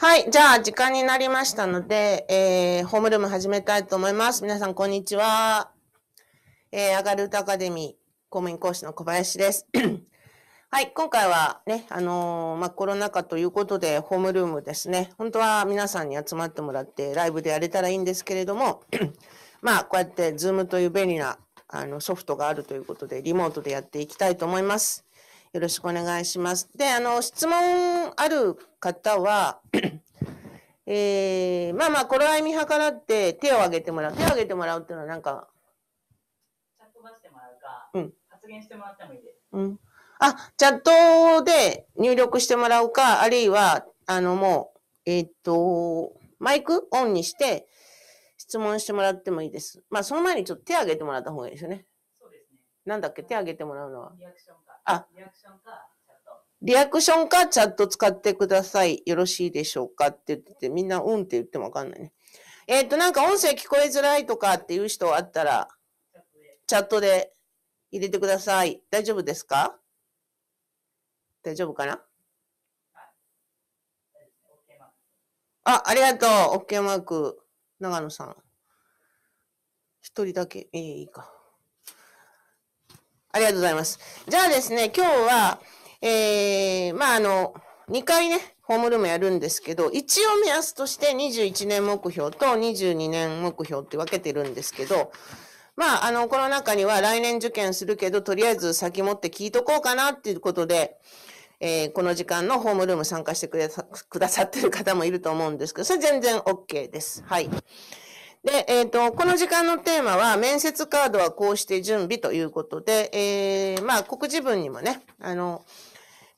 はい。じゃあ、時間になりましたので、えー、ホームルーム始めたいと思います。皆さん、こんにちは。えー、上がる歌アカデミー公務員講師の小林です。はい。今回はね、あのー、まあ、コロナ禍ということで、ホームルームですね。本当は皆さんに集まってもらって、ライブでやれたらいいんですけれども、まあ、こうやって、ズームという便利な、あの、ソフトがあるということで、リモートでやっていきたいと思います。よろしくお願いします。で、あの、質問ある方は、えー、まあまあ、これは見計らって手を挙げてもらう。手を挙げてもらうっていうのはなんか。チャット出してもらうか、うん、発言してもらってもいいです。うん。あ、チャットで入力してもらうか、あるいは、あの、もう、えー、っと、マイクオンにして、質問してもらってもいいです。まあ、その前にちょっと手挙げてもらった方がいいですよね。そうですね。なんだっけ、手挙げてもらうのは。リアクションあ、リアクションかチャット使ってください。よろしいでしょうかって言ってて、みんなうんって言ってもわかんないね。えっ、ー、と、なんか音声聞こえづらいとかっていう人あったら、チャットで入れてください。大丈夫ですか大丈夫かなあ、ありがとう。OK マーク。長野さん。一人だけ。ええー、いいか。ありがとうございます。じゃあですね、今日は、えー、まあ、あの、2回ね、ホームルームやるんですけど、一応目安として21年目標と22年目標って分けてるんですけど、まあ、あの、この中には来年受験するけど、とりあえず先もって聞いとこうかなっていうことで、えー、この時間のホームルーム参加してくださってる方もいると思うんですけど、それ全然 OK です。はい。で、えっ、ー、と、この時間のテーマは、面接カードはこうして準備ということで、えー、まあ、告示文にもね、あの、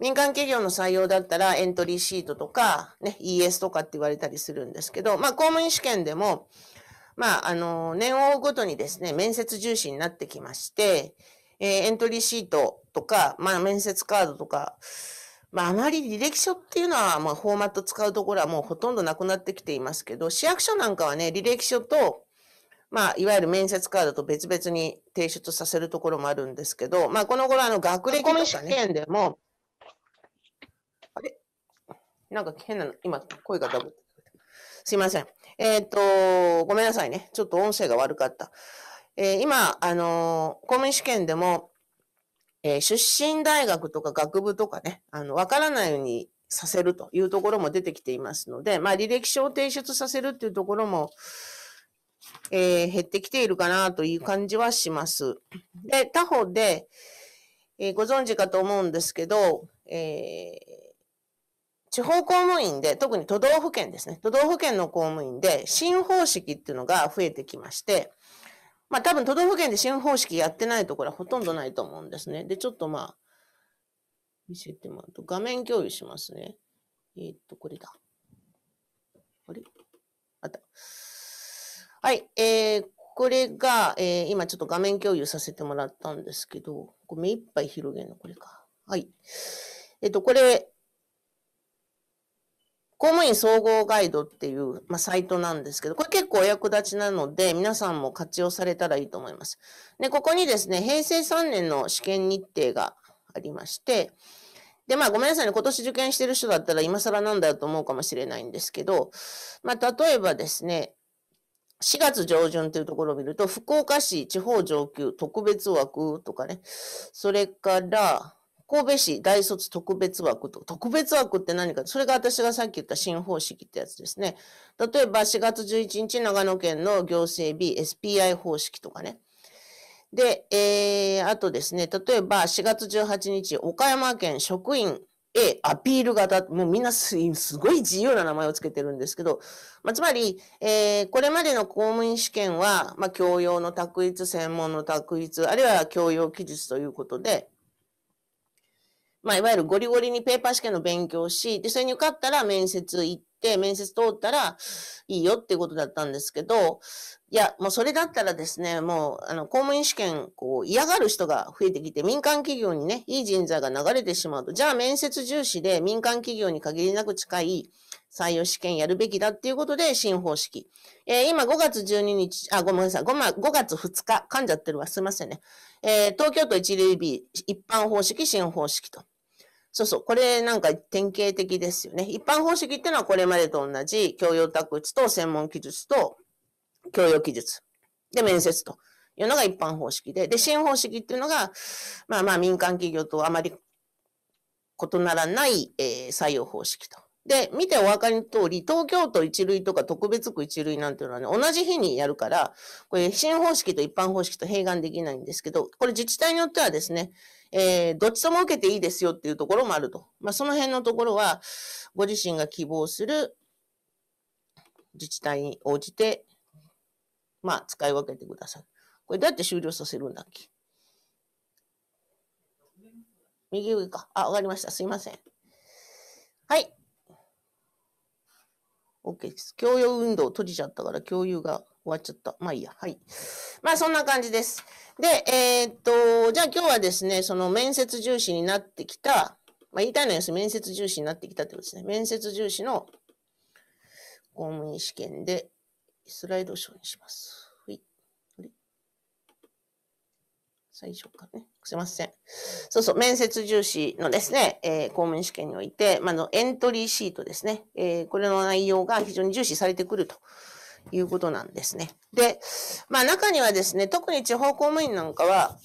民間企業の採用だったらエントリーシートとか、ね、ES とかって言われたりするんですけど、まあ、公務員試験でも、まあ、あの、年を追うごとにですね、面接重視になってきまして、えー、エントリーシートとか、まあ、面接カードとか、まあ、あまり履歴書っていうのは、まあ、フォーマット使うところはもうほとんどなくなってきていますけど、市役所なんかはね、履歴書と、まあ、いわゆる面接カードと別々に提出させるところもあるんですけど、まあ、この頃、あの、学歴とか、ね、試験でも、あれなんか変なの、今、声がダブすいません。えっ、ー、と、ごめんなさいね。ちょっと音声が悪かった。えー、今、あのー、公務員試験でも、えー、出身大学とか学部とかね、あの、わからないようにさせるというところも出てきていますので、まあ、履歴書を提出させるっていうところも、えー、減ってきているかなという感じはします。で、他方で、えー、ご存知かと思うんですけど、えー、地方公務員で、特に都道府県ですね。都道府県の公務員で、新方式っていうのが増えてきまして、まあ多分都道府県で新方式やってないところはほとんどないと思うんですね。で、ちょっとまあ、見せてもらうと、画面共有しますね。えー、っと、これだ。あれあった。はい、えー、これが、えー、今ちょっと画面共有させてもらったんですけど、これ目いっぱい広げるの、これか。はい。えっ、と、これ、公務員総合ガイドっていう、まあ、サイトなんですけど、これ結構お役立ちなので、皆さんも活用されたらいいと思います。で、ここにですね、平成3年の試験日程がありまして、で、まあ、ごめんなさいね。今年受験してる人だったら今更なんだよと思うかもしれないんですけど、まあ、例えばですね、4月上旬というところを見ると、福岡市地方上級特別枠とかね、それから、神戸市大卒特別枠と、特別枠って何か、それが私がさっき言った新方式ってやつですね。例えば4月11日、長野県の行政 B、SPI 方式とかね。で、えー、あとですね、例えば4月18日、岡山県職員 A アピール型、もうみんなすごい自由な名前をつけてるんですけど、まあ、つまり、えー、これまでの公務員試験は、まあ、教養の択一、専門の択一、あるいは教養記述ということで、まあ、いわゆるゴリゴリにペーパー試験の勉強をし、で、それに受かったら面接行って、面接通ったらいいよっていうことだったんですけど、いや、もうそれだったらですね、もう、あの、公務員試験、こう、嫌がる人が増えてきて、民間企業にね、いい人材が流れてしまうと、じゃあ面接重視で民間企業に限りなく近い採用試験やるべきだっていうことで、新方式。えー、今5月12日、あ、ごめんなさい、5, 月2日、噛んじゃってるわ、すいませんね。えー、東京都一流 B、一般方式、新方式と。そうそう、これなんか典型的ですよね。一般方式っていうのはこれまでと同じ、教養宅地と専門記述と教養記述。で、面接というのが一般方式で、で、新方式っていうのが、まあまあ民間企業とあまり異ならない、えー、採用方式と。で、見てお分かりの通り、東京都一類とか特別区一類なんていうのはね、同じ日にやるから、これ、新方式と一般方式と併願できないんですけど、これ自治体によってはですね、えー、どっちとも受けていいですよっていうところもあると。まあ、その辺のところは、ご自身が希望する自治体に応じて、まあ、使い分けてください。これどうやって終了させるんだっけ右上か。あ、わかりました。すいません。はい。OK です。共有運動閉じちゃったから共有が終わっちゃった。まあいいや。はい。まあそんな感じです。で、えー、っと、じゃあ今日はですね、その面接重視になってきた、まあ言いたいのはです、ね、面接重視になってきたってことですね。面接重視の公務員試験でスライドショーにします。はい。最初からね。すいません。そうそう、面接重視のですね、えー、公務員試験において、まあ、のエントリーシートですね、えー、これの内容が非常に重視されてくるということなんですね。で、まあ中にはですね、特に地方公務員なんかは、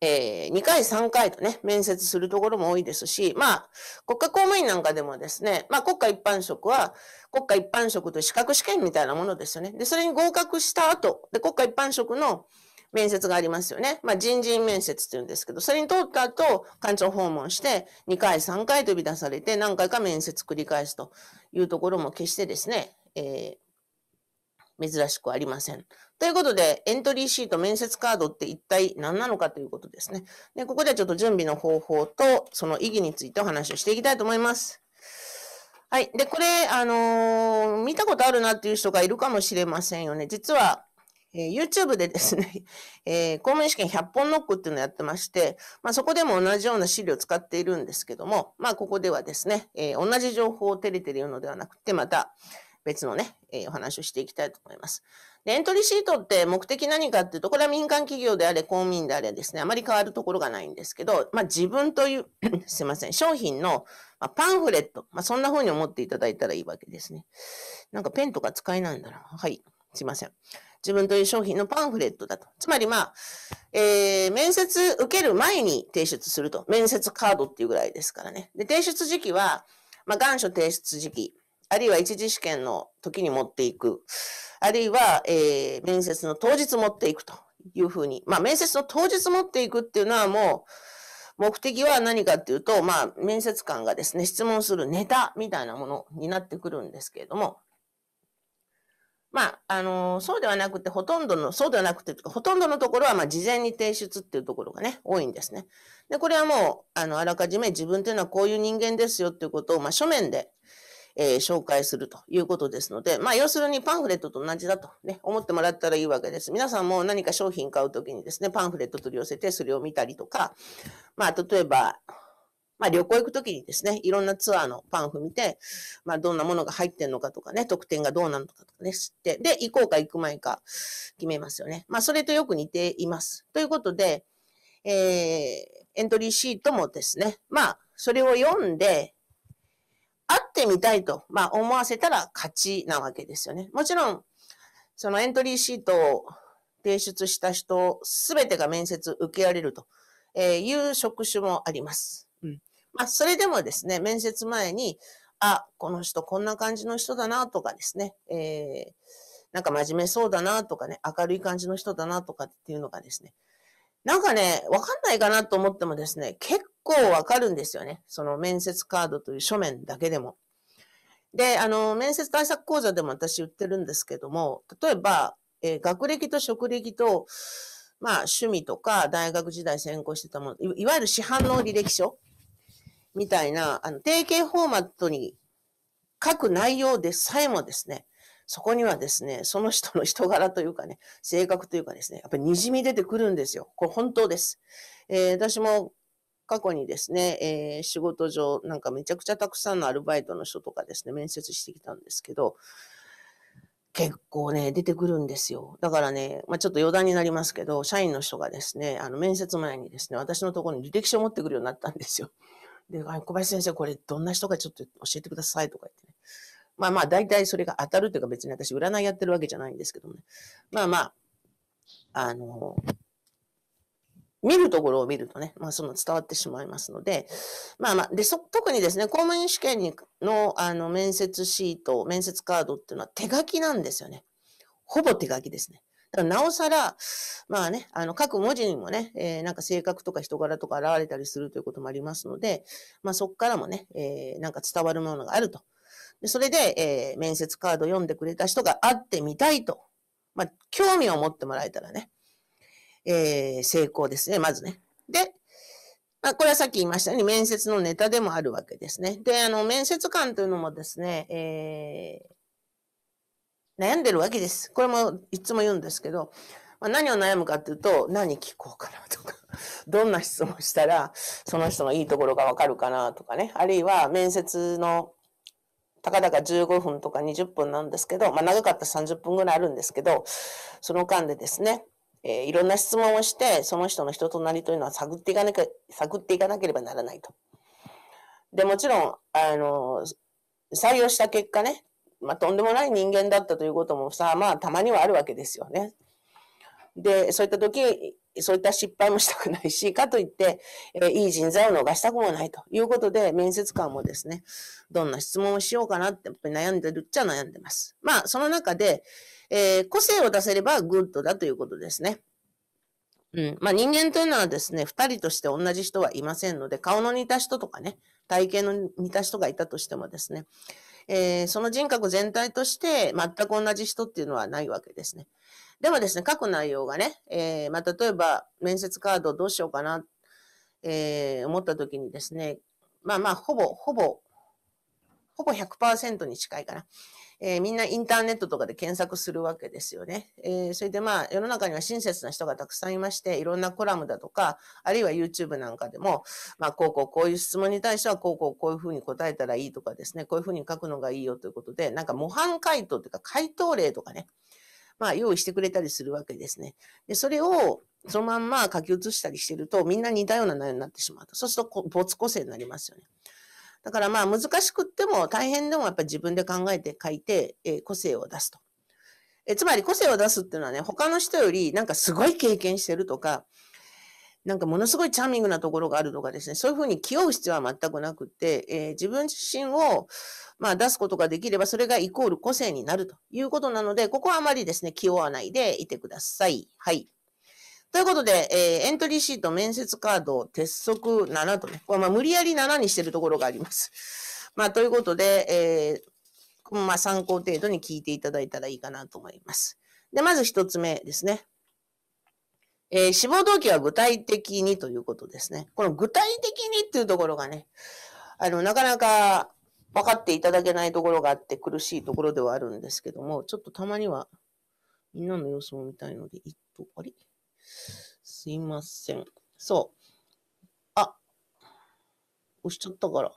えー、2回、3回とね、面接するところも多いですし、まあ、国家公務員なんかでもですね、まあ、国家一般職は、国家一般職と資格試験みたいなものですよね。で、それに合格した後、で、国家一般職の面接がありますよね。まあ、人事面接って言うんですけど、それに通った後、官庁訪問して、2回、3回飛び出されて、何回か面接繰り返すというところも決してですね、えー、珍しくありません。ということで、エントリーシート、面接カードって一体何なのかということですね。で、ここではちょっと準備の方法と、その意義についてお話をしていきたいと思います。はい。で、これ、あのー、見たことあるなっていう人がいるかもしれませんよね。実は、えー、YouTube でですね、えー、公務員試験100本ノックっていうのをやってまして、まあ、そこでも同じような資料を使っているんですけども、まあ、ここではですね、えー、同じ情報を照れているのではなくて、また、別のね、えー、お話をしていきたいと思います。で、エントリーシートって目的何かっていうと、これは民間企業であれ、公務員であれですね、あまり変わるところがないんですけど、まあ自分という、すいません、商品の、まパンフレット、まあそんな風に思っていただいたらいいわけですね。なんかペンとか使えないんだな。はい。すいません。自分という商品のパンフレットだと。つまりまあ、えー、面接受ける前に提出すると。面接カードっていうぐらいですからね。で、提出時期は、まあ、願書提出時期。あるいは一次試験の時に持っていく、あるいは、えー、面接の当日持っていくというふうに、まあ、面接の当日持っていくっていうのはもう、目的は何かっていうと、まあ、面接官がですね、質問するネタみたいなものになってくるんですけれども、まあ、あのー、そうではなくて、ほとんどの、そうではなくて、ほとんどのところは、まあ、事前に提出っていうところがね、多いんですね。で、これはもう、あの、あらかじめ自分っていうのはこういう人間ですよっていうことを、まあ、書面でえー、紹介するということですので、まあ、要するにパンフレットと同じだとね、思ってもらったらいいわけです。皆さんも何か商品買うときにですね、パンフレット取り寄せてそれを見たりとか、まあ、例えば、まあ、旅行行くときにですね、いろんなツアーのパンフ見て、まあ、どんなものが入ってんのかとかね、特典がどうなのかとかね、知って、で、行こうか行く前か決めますよね。まあ、それとよく似ています。ということで、えー、エントリーシートもですね、まあ、それを読んで、会ってみたいと、まあ、思わせたら勝ちなわけですよね。もちろん、そのエントリーシートを提出した人、すべてが面接受けられるという職種もあります。うん。まあ、それでもですね、面接前に、あ、この人こんな感じの人だなとかですね、えー、なんか真面目そうだなとかね、明るい感じの人だなとかっていうのがですね、なんかね、わかんないかなと思ってもですね、結構わかるんですよね。その面接カードという書面だけでも。で、あの、面接対策講座でも私言ってるんですけども、例えば、えー、学歴と職歴と、まあ、趣味とか、大学時代専攻してたもの、いわゆる市販の履歴書みたいな、あの、定型フォーマットに書く内容でさえもですね、そこにはですね、その人の人柄というかね、性格というかですね、やっぱり滲み出てくるんですよ。これ本当です。えー、私も過去にですね、えー、仕事上、なんかめちゃくちゃたくさんのアルバイトの人とかですね、面接してきたんですけど、結構ね、出てくるんですよ。だからね、まあ、ちょっと余談になりますけど、社員の人がですね、あの、面接前にですね、私のところに履歴書を持ってくるようになったんですよ。で、小林先生、これどんな人かちょっと教えてくださいとか言ってね。まあまあ、大体それが当たるというか別に私占いやってるわけじゃないんですけどね。まあまあ、あの、見るところを見るとね、まあ、その伝わってしまいますので、まあまあ、で、そ、特にですね、公務員試験にの、あの、面接シート、面接カードっていうのは手書きなんですよね。ほぼ手書きですね。だからなおさら、まあね、あの、各文字にもね、えー、なんか性格とか人柄とか現れたりするということもありますので、まあそこからもね、えー、なんか伝わるものがあると。でそれで、えー、面接カード読んでくれた人が会ってみたいと。まあ、興味を持ってもらえたらね、えー、成功ですね、まずね。で、まあ、これはさっき言いましたように面接のネタでもあるわけですね。で、あの、面接官というのもですね、えー、悩んでるわけです。これもいつも言うんですけど、まあ、何を悩むかっていうと、何聞こうかなとか、どんな質問したら、その人のいいところがわかるかなとかね、あるいは面接のたかだか15分とか20分なんですけど、まあ長かった30分ぐらいあるんですけど、その間でですね、えー、いろんな質問をして、その人の人となりというのは探っていかなきゃ、探っていかなければならないと。で、もちろん、あの、採用した結果ね、まあ、とんでもない人間だったということもさ、まあ、たまにはあるわけですよね。で、そういった時、そういった失敗もしたくないし、かといって、えー、いい人材を逃したくもないということで、面接官もですね、どんな質問をしようかなって、やっぱり悩んでるっちゃ悩んでます。まあ、その中で、えー、個性を出せればグッドだということですね。うん。まあ、人間というのはですね、二人として同じ人はいませんので、顔の似た人とかね、体型の似た人がいたとしてもですね、えー、その人格全体として全く同じ人っていうのはないわけですね。でもですね、書く内容がね、えー、まあ、例えば、面接カードどうしようかな、えー、思った時にですね、まあまあ、ほぼ、ほぼ、ほぼ100%に近いかな。えー、みんなインターネットとかで検索するわけですよね。えー、それでまあ世の中には親切な人がたくさんいまして、いろんなコラムだとか、あるいは YouTube なんかでも、まあこうこうこういう質問に対してはこうこうこういうふうに答えたらいいとかですね、こういうふうに書くのがいいよということで、なんか模範回答というか回答例とかね、まあ、用意してくれたりするわけですね。で、それを、そのまんま書き写したりしてると、みんな似たような内容になってしまうと。そうすると、没個性になりますよね。だからまあ、難しくっても、大変でもやっぱり自分で考えて書いて、えー、個性を出すと。えつまり個性を出すっていうのはね、他の人よりなんかすごい経験してるとか、なんかものすごいチャーミングなところがあるとかですね、そういうふうに気負う必要は全くなくて、えー、自分自身を、まあ、出すことができれば、それがイコール個性になるということなので、ここはあまりですね、気負わないでいてください。はい。ということで、えー、エントリーシート、面接カード、鉄則7とね、これまあ、無理やり7にしてるところがあります。まあ、ということで、えー、まあ、参考程度に聞いていただいたらいいかなと思います。で、まず1つ目ですね。えー、志望動機は具体的にということですね。この具体的にっていうところがね、あの、なかなか分かっていただけないところがあって苦しいところではあるんですけども、ちょっとたまにはみんなの様子も見たいので、いっと、あれすいません。そう。あ、押しちゃったから。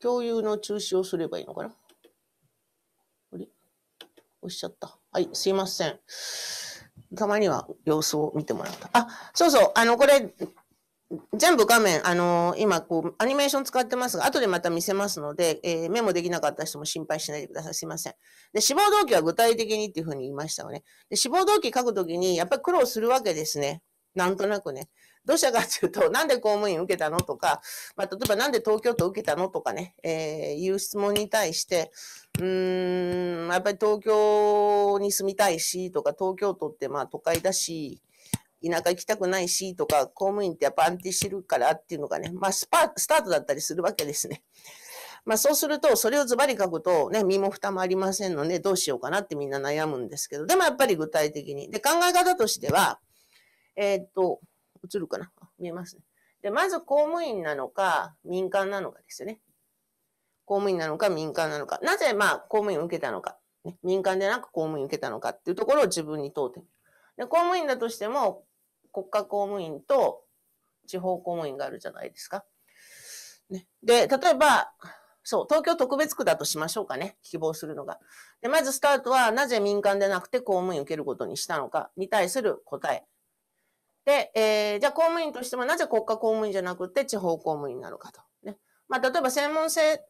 共有の中止をすればいいのかな押しちゃった。はい、すいません。たまには様子を見てもらった。あ、そうそう、あの、これ、全部画面、あのー、今、こう、アニメーション使ってますが、後でまた見せますので、えー、メモできなかった人も心配しないでください。すいません。で、死亡動機は具体的にっていうふうに言いましたよね。で、死亡動機書くときに、やっぱり苦労するわけですね。なんとなくね。どうしたかっていうと、なんで公務員受けたのとか、まあ、例えばなんで東京都受けたのとかね、えー、いう質問に対して、うーん、やっぱり東京に住みたいし、とか、東京都ってまあ都会だし、田舎行きたくないしとか、公務員ってやっぱ安定してるからっていうのがね、まあスパ、スタートだったりするわけですね。まあそうすると、それをズバリ書くとね、身も蓋もありませんので、どうしようかなってみんな悩むんですけど、でもやっぱり具体的に。で、考え方としては、えー、っと、映るかな見えますね。で、まず公務員なのか民間なのかですよね。公務員なのか民間なのか。なぜまあ公務員を受けたのか。ね、民間でなく公務員を受けたのかっていうところを自分に問うてみる。で、公務員だとしても国家公務員と地方公務員があるじゃないですか。ね、で、例えば、そう、東京特別区だとしましょうかね。希望するのが。で、まずスタートは、なぜ民間でなくて公務員を受けることにしたのかに対する答え。で、えー、じゃあ公務員としてもなぜ国家公務員じゃなくて地方公務員なのかと。ね。まあ、例えば専門性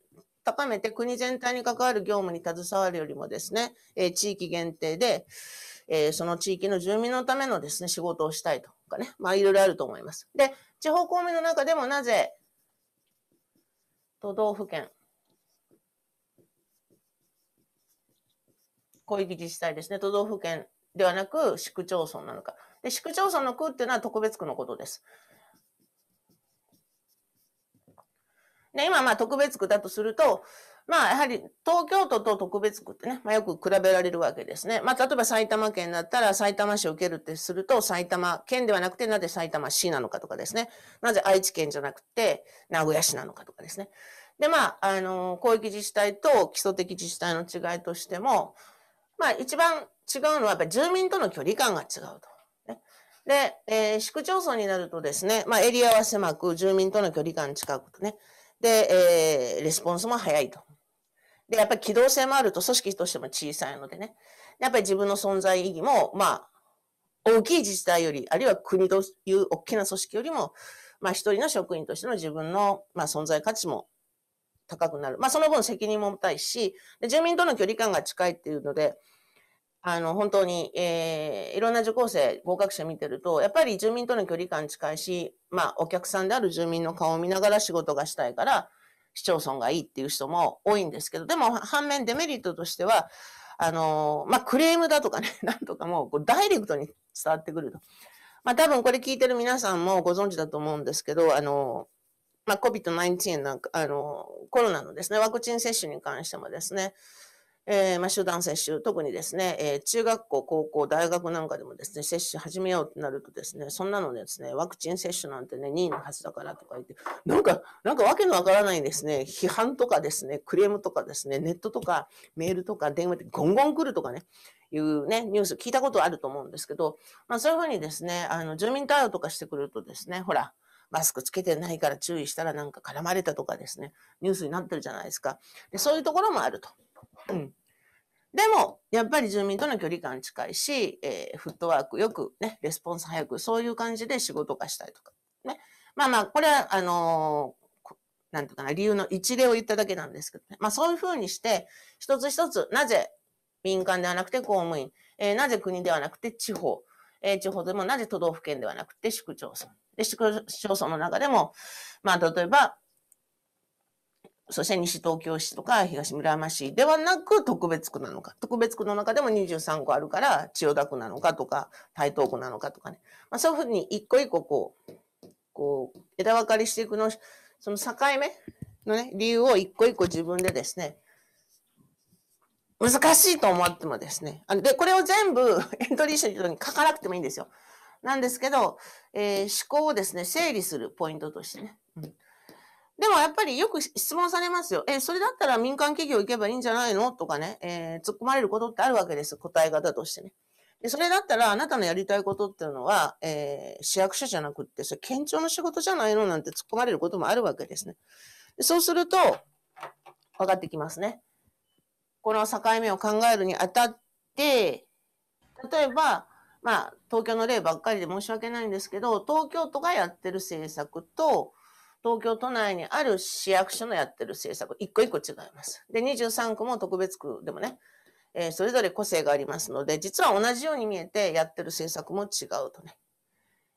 高めて国全体に関わる業務に携わるよりもですね、えー、地域限定で、えー、その地域の住民のためのですね、仕事をしたいとかね。まあ、いろいろあると思います。で、地方公務員の中でもなぜ、都道府県、小域自治体ですね、都道府県ではなく市区町村なのか。で、市区町村の区っていうのは特別区のことです。で、今、ま特別区だとすると、まあ、やはり、東京都と特別区ってね、まあ、よく比べられるわけですね。まあ、例えば埼玉県だったら、埼玉市を受けるってすると、埼玉県ではなくて、なぜ埼玉市なのかとかですね。なぜ愛知県じゃなくて、名古屋市なのかとかですね。で、まあ、あの、広域自治体と基礎的自治体の違いとしても、まあ、一番違うのは、やっぱり住民との距離感が違うと。で、えー、市区町村になるとですね、まあ、エリアは狭く、住民との距離感近くね、で、えー、レスポンスも早いと。で、やっぱり機動性もあると、組織としても小さいのでね、やっぱり自分の存在意義も、まあ、大きい自治体より、あるいは国という大きな組織よりも、まあ、一人の職員としての自分の、まあ、存在価値も高くなる。まあ、その分責任も重たいし、で住民との距離感が近いっていうので、あの、本当に、えー、いろんな受講生、合格者見てると、やっぱり住民との距離感近いし、まあ、お客さんである住民の顔を見ながら仕事がしたいから、市町村がいいっていう人も多いんですけど、でも、反面デメリットとしては、あの、まあ、クレームだとかね、なんとかもこうダイレクトに伝わってくると。まあ、多分これ聞いてる皆さんもご存知だと思うんですけど、あの、まあ、COVID-19 なんか、あの、コロナのですね、ワクチン接種に関してもですね、えー、まあ、集団接種、特にですね、えー、中学校、高校、大学なんかでもですね、接種始めようってなるとですね、そんなのですね、ワクチン接種なんてね、任意のはずだからとか言って、なんか、なんかわけのわからないですね、批判とかですね、クレームとかですね、ネットとか、メールとか、電話でゴンゴン来るとかね、いうね、ニュース聞いたことあると思うんですけど、まあそういうふうにですね、あの、住民対応とかしてくるとですね、ほら、マスクつけてないから注意したらなんか絡まれたとかですね、ニュースになってるじゃないですか。でそういうところもあると。うん。でも、やっぱり住民との距離感近いし、えー、フットワークよくね、レスポンス早く、そういう感じで仕事化したいとか。ね。まあまあ、これは、あのー、なんうかな、理由の一例を言っただけなんですけどね。まあそういうふうにして、一つ一つ、なぜ民間ではなくて公務員、えー、なぜ国ではなくて地方、えー、地方でもなぜ都道府県ではなくて市区町村。で、市区町村の中でも、まあ例えば、そして西東京市とか東村山市ではなく特別区なのか、特別区の中でも23個あるから千代田区なのかとか、台東区なのかとかね。まあそういうふうに一個一個こう、こう、枝分かれしていくの、その境目のね、理由を一個一個自分でですね、難しいと思ってもですね。で、これを全部 エントリーシートに書かなくてもいいんですよ。なんですけど、えー、思考をですね、整理するポイントとしてね。うんでもやっぱりよく質問されますよ。え、それだったら民間企業行けばいいんじゃないのとかね、えー、突っ込まれることってあるわけです。答え方としてね。で、それだったらあなたのやりたいことっていうのは、えー、市役所じゃなくって、それ県庁の仕事じゃないのなんて突っ込まれることもあるわけですね。でそうすると、分かってきますね。この境目を考えるにあたって、例えば、まあ、東京の例ばっかりで申し訳ないんですけど、東京都がやってる政策と、東京都内にある市役所のやってる政策、一個一個違います。で、23区も特別区でもね、えー、それぞれ個性がありますので、実は同じように見えてやってる政策も違うとね、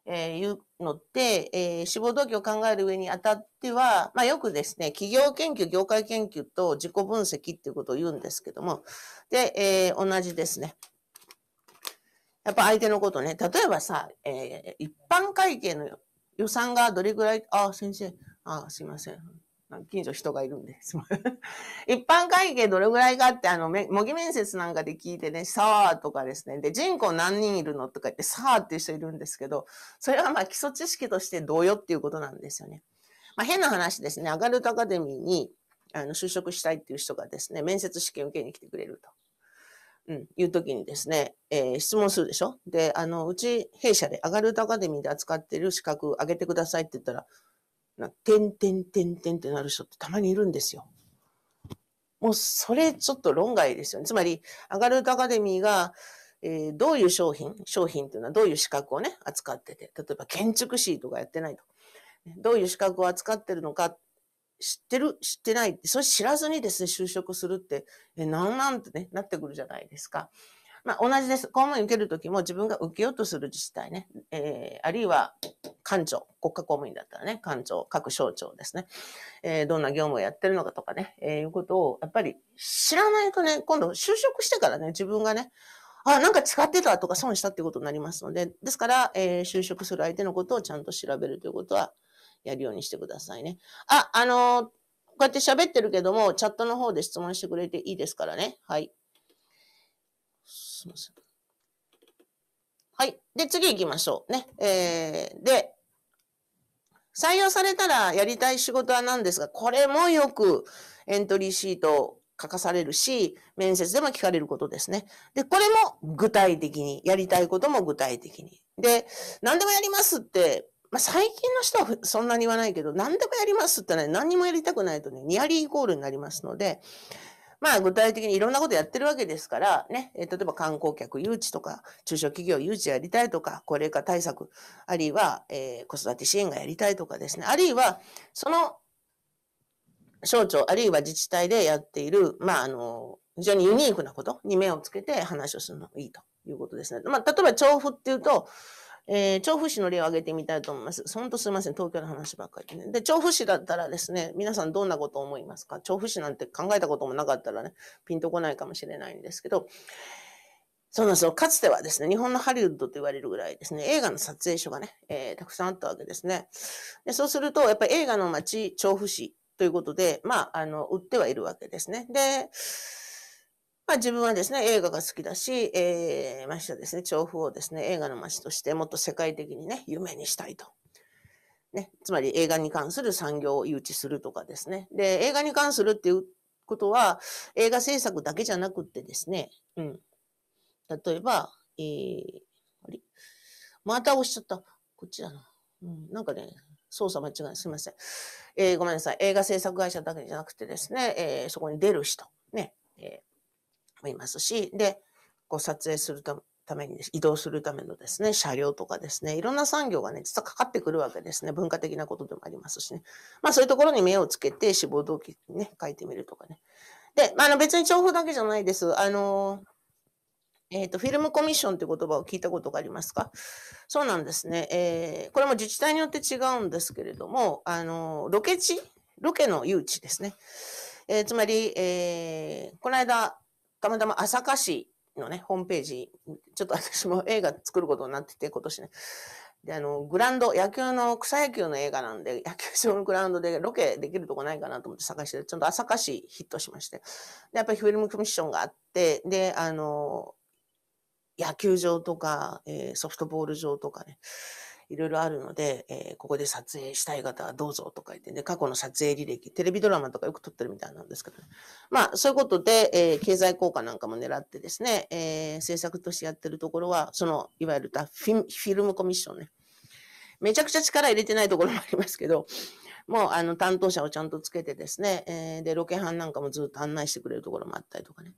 えー、いうので、えー、志望動機を考える上にあたっては、まあよくですね、企業研究、業界研究と自己分析っていうことを言うんですけども、で、えー、同じですね。やっぱ相手のことね、例えばさ、えー、一般会計の予算がどれぐらい、あ、先生、あ、すいません。近所人がいるんです。一般会計どれぐらいかって、あの、模擬面接なんかで聞いてね、さあとかですね、で、人口何人いるのとか言って、さあっていう人いるんですけど、それはまあ基礎知識としてどうよっていうことなんですよね。まあ変な話ですね、アガルトアカデミーに、あの、就職したいっていう人がですね、面接試験受けに来てくれると。うん、いう時にですね、えー、質問するでしょで、あの、うち弊社で、アガルトアカデミーで扱ってる資格上げてくださいって言ったら、な、てんてんてんてんってなる人ってたまにいるんですよ。もう、それちょっと論外ですよね。つまり、アガルトアカデミーが、えー、どういう商品、商品っていうのはどういう資格をね、扱ってて、例えば建築士とかやってないと。どういう資格を扱ってるのか知ってる、知ってない、それ知らずにですね、就職するって、え、なんなんてね、なってくるじゃないですか。まあ、同じです。公務員受けるときも自分が受けようとする自治体ね、えー、あるいは官庁、国家公務員だったらね、官庁、各省庁ですね、えー、どんな業務をやってるのかとかね、えー、いうことを、やっぱり知らないとね、今度就職してからね、自分がね、あ、なんか使ってたとか損したってことになりますので、ですから、えー、就職する相手のことをちゃんと調べるということは、やるようにしてくださいね。あ、あのこうやって喋ってるけども、チャットの方で質問してくれていいですからね。はい。すいません。はい。で、次行きましょう。ね。えー、で、採用されたらやりたい仕事は何ですが、これもよくエントリーシート書かされるし、面接でも聞かれることですね。で、これも具体的に、やりたいことも具体的に。で、何でもやりますってまあ、最近の人はそんなに言わないけど、何でもやりますってね、何にもやりたくないとね、ニアリーイコールになりますので、まあ具体的にいろんなことやってるわけですから、ね、例えば観光客誘致とか、中小企業誘致やりたいとか、高齢化対策、あるいは、えー、子育て支援がやりたいとかですね、あるいは、その省庁、あるいは自治体でやっている、まああの、非常にユニークなことに目をつけて話をするのがいいということですね。まあ、例えば調布っていうと、えー、調布市の例を挙げてみたいと思います。ほんとすいません。東京の話ばっかりで、ね。で、調布市だったらですね、皆さんどんなことを思いますか調布市なんて考えたこともなかったらね、ピンとこないかもしれないんですけど、そうなんですよ。かつてはですね、日本のハリウッドと言われるぐらいですね、映画の撮影所がね、えー、たくさんあったわけですね。で、そうすると、やっぱり映画の街、調布市ということで、まあ、あの、売ってはいるわけですね。で、まあ自分はですね、映画が好きだし、えー、ましてですね、調布をですね、映画の街としてもっと世界的にね、夢にしたいと。ね、つまり映画に関する産業を誘致するとかですね。で、映画に関するっていうことは、映画制作だけじゃなくってですね、うん。例えば、えー、あれまた押しちゃった。こっちだな。うん、なんかね、操作間違いすいません。えー、ごめんなさい。映画制作会社だけじゃなくてですね、えー、そこに出る人、ね、えーいますし、で、こう撮影するために、移動するためのですね、車両とかですね、いろんな産業がね、実はかかってくるわけですね。文化的なことでもありますしね。まあそういうところに目をつけて志望動機にね、書いてみるとかね。で、まあ、あの別に調布だけじゃないです。あの、えっ、ー、と、フィルムコミッションって言葉を聞いたことがありますかそうなんですね。えー、これも自治体によって違うんですけれども、あの、ロケ地ロケの誘致ですね。えー、つまり、えー、この間、たまたま朝霞市のね、ホームページ、ちょっと私も映画作ることになってて、今年ね。で、あの、グランド、野球の、草野球の映画なんで、野球場のグラウンドでロケできるとこないかなと思って探して、ちょっと朝霞市ヒットしまして。で、やっぱりフィルムコミッションがあって、で、あの、野球場とか、えー、ソフトボール場とかね、いろいろあるので、えー、ここで撮影したい方はどうぞとか言ってね、過去の撮影履歴、テレビドラマとかよく撮ってるみたいなんですけどね。まあ、そういうことで、えー、経済効果なんかも狙ってですね、えー、制作としてやってるところは、その、いわゆるフィルムコミッションね。めちゃくちゃ力入れてないところもありますけど、もうあの担当者をちゃんとつけてですね、えー、で、ロケ班なんかもずっと案内してくれるところもあったりとかね。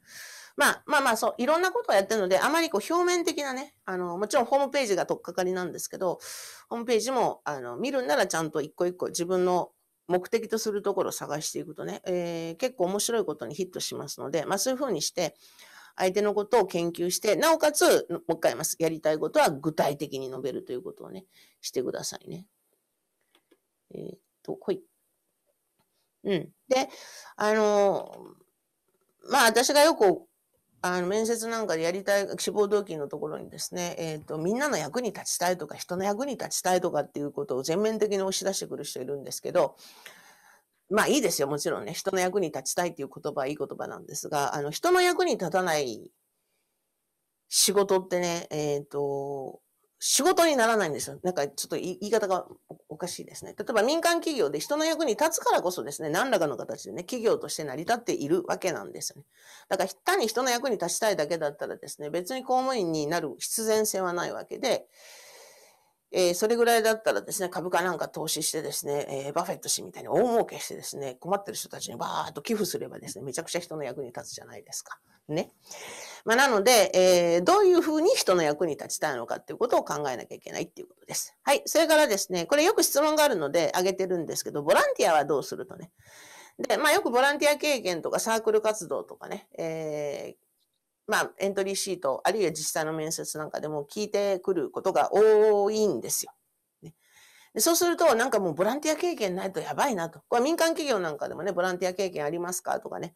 まあまあまあ、そう、いろんなことをやってるので、あまりこう表面的なね、あの、もちろんホームページが取っかかりなんですけど、ホームページも、あの、見るんならちゃんと一個一個自分の目的とするところを探していくとね、えー、結構面白いことにヒットしますので、まあそういうふうにして、相手のことを研究して、なおかつ、もう一回言います。やりたいことは具体的に述べるということをね、してくださいね。えー、っと、来い。うん。で、あのまあ私がよくあの、面接なんかでやりたい、志望動機のところにですね、えっ、ー、と、みんなの役に立ちたいとか、人の役に立ちたいとかっていうことを全面的に押し出してくる人いるんですけど、まあいいですよ、もちろんね。人の役に立ちたいっていう言葉はいい言葉なんですが、あの、人の役に立たない仕事ってね、えっ、ー、と、仕事にならないんですよ。なんかちょっと言い方がおかしいですね。例えば民間企業で人の役に立つからこそですね、何らかの形でね、企業として成り立っているわけなんですよね。だから単に人の役に立ちたいだけだったらですね、別に公務員になる必然性はないわけで、えー、それぐらいだったらですね、株価なんか投資してですね、えー、バフェット氏みたいに大儲けしてですね、困ってる人たちにバーッと寄付すればですね、めちゃくちゃ人の役に立つじゃないですか。ね。まあ、なので、えー、どういうふうに人の役に立ちたいのかっていうことを考えなきゃいけないっていうことです。はい。それからですね、これよく質問があるので挙げてるんですけど、ボランティアはどうするとね。で、まあよくボランティア経験とかサークル活動とかね、えーまあ、エントリーシート、あるいは自治体の面接なんかでも聞いてくることが多いんですよ。ね、でそうすると、なんかもうボランティア経験ないとやばいなと。これ民間企業なんかでもね、ボランティア経験ありますかとかね、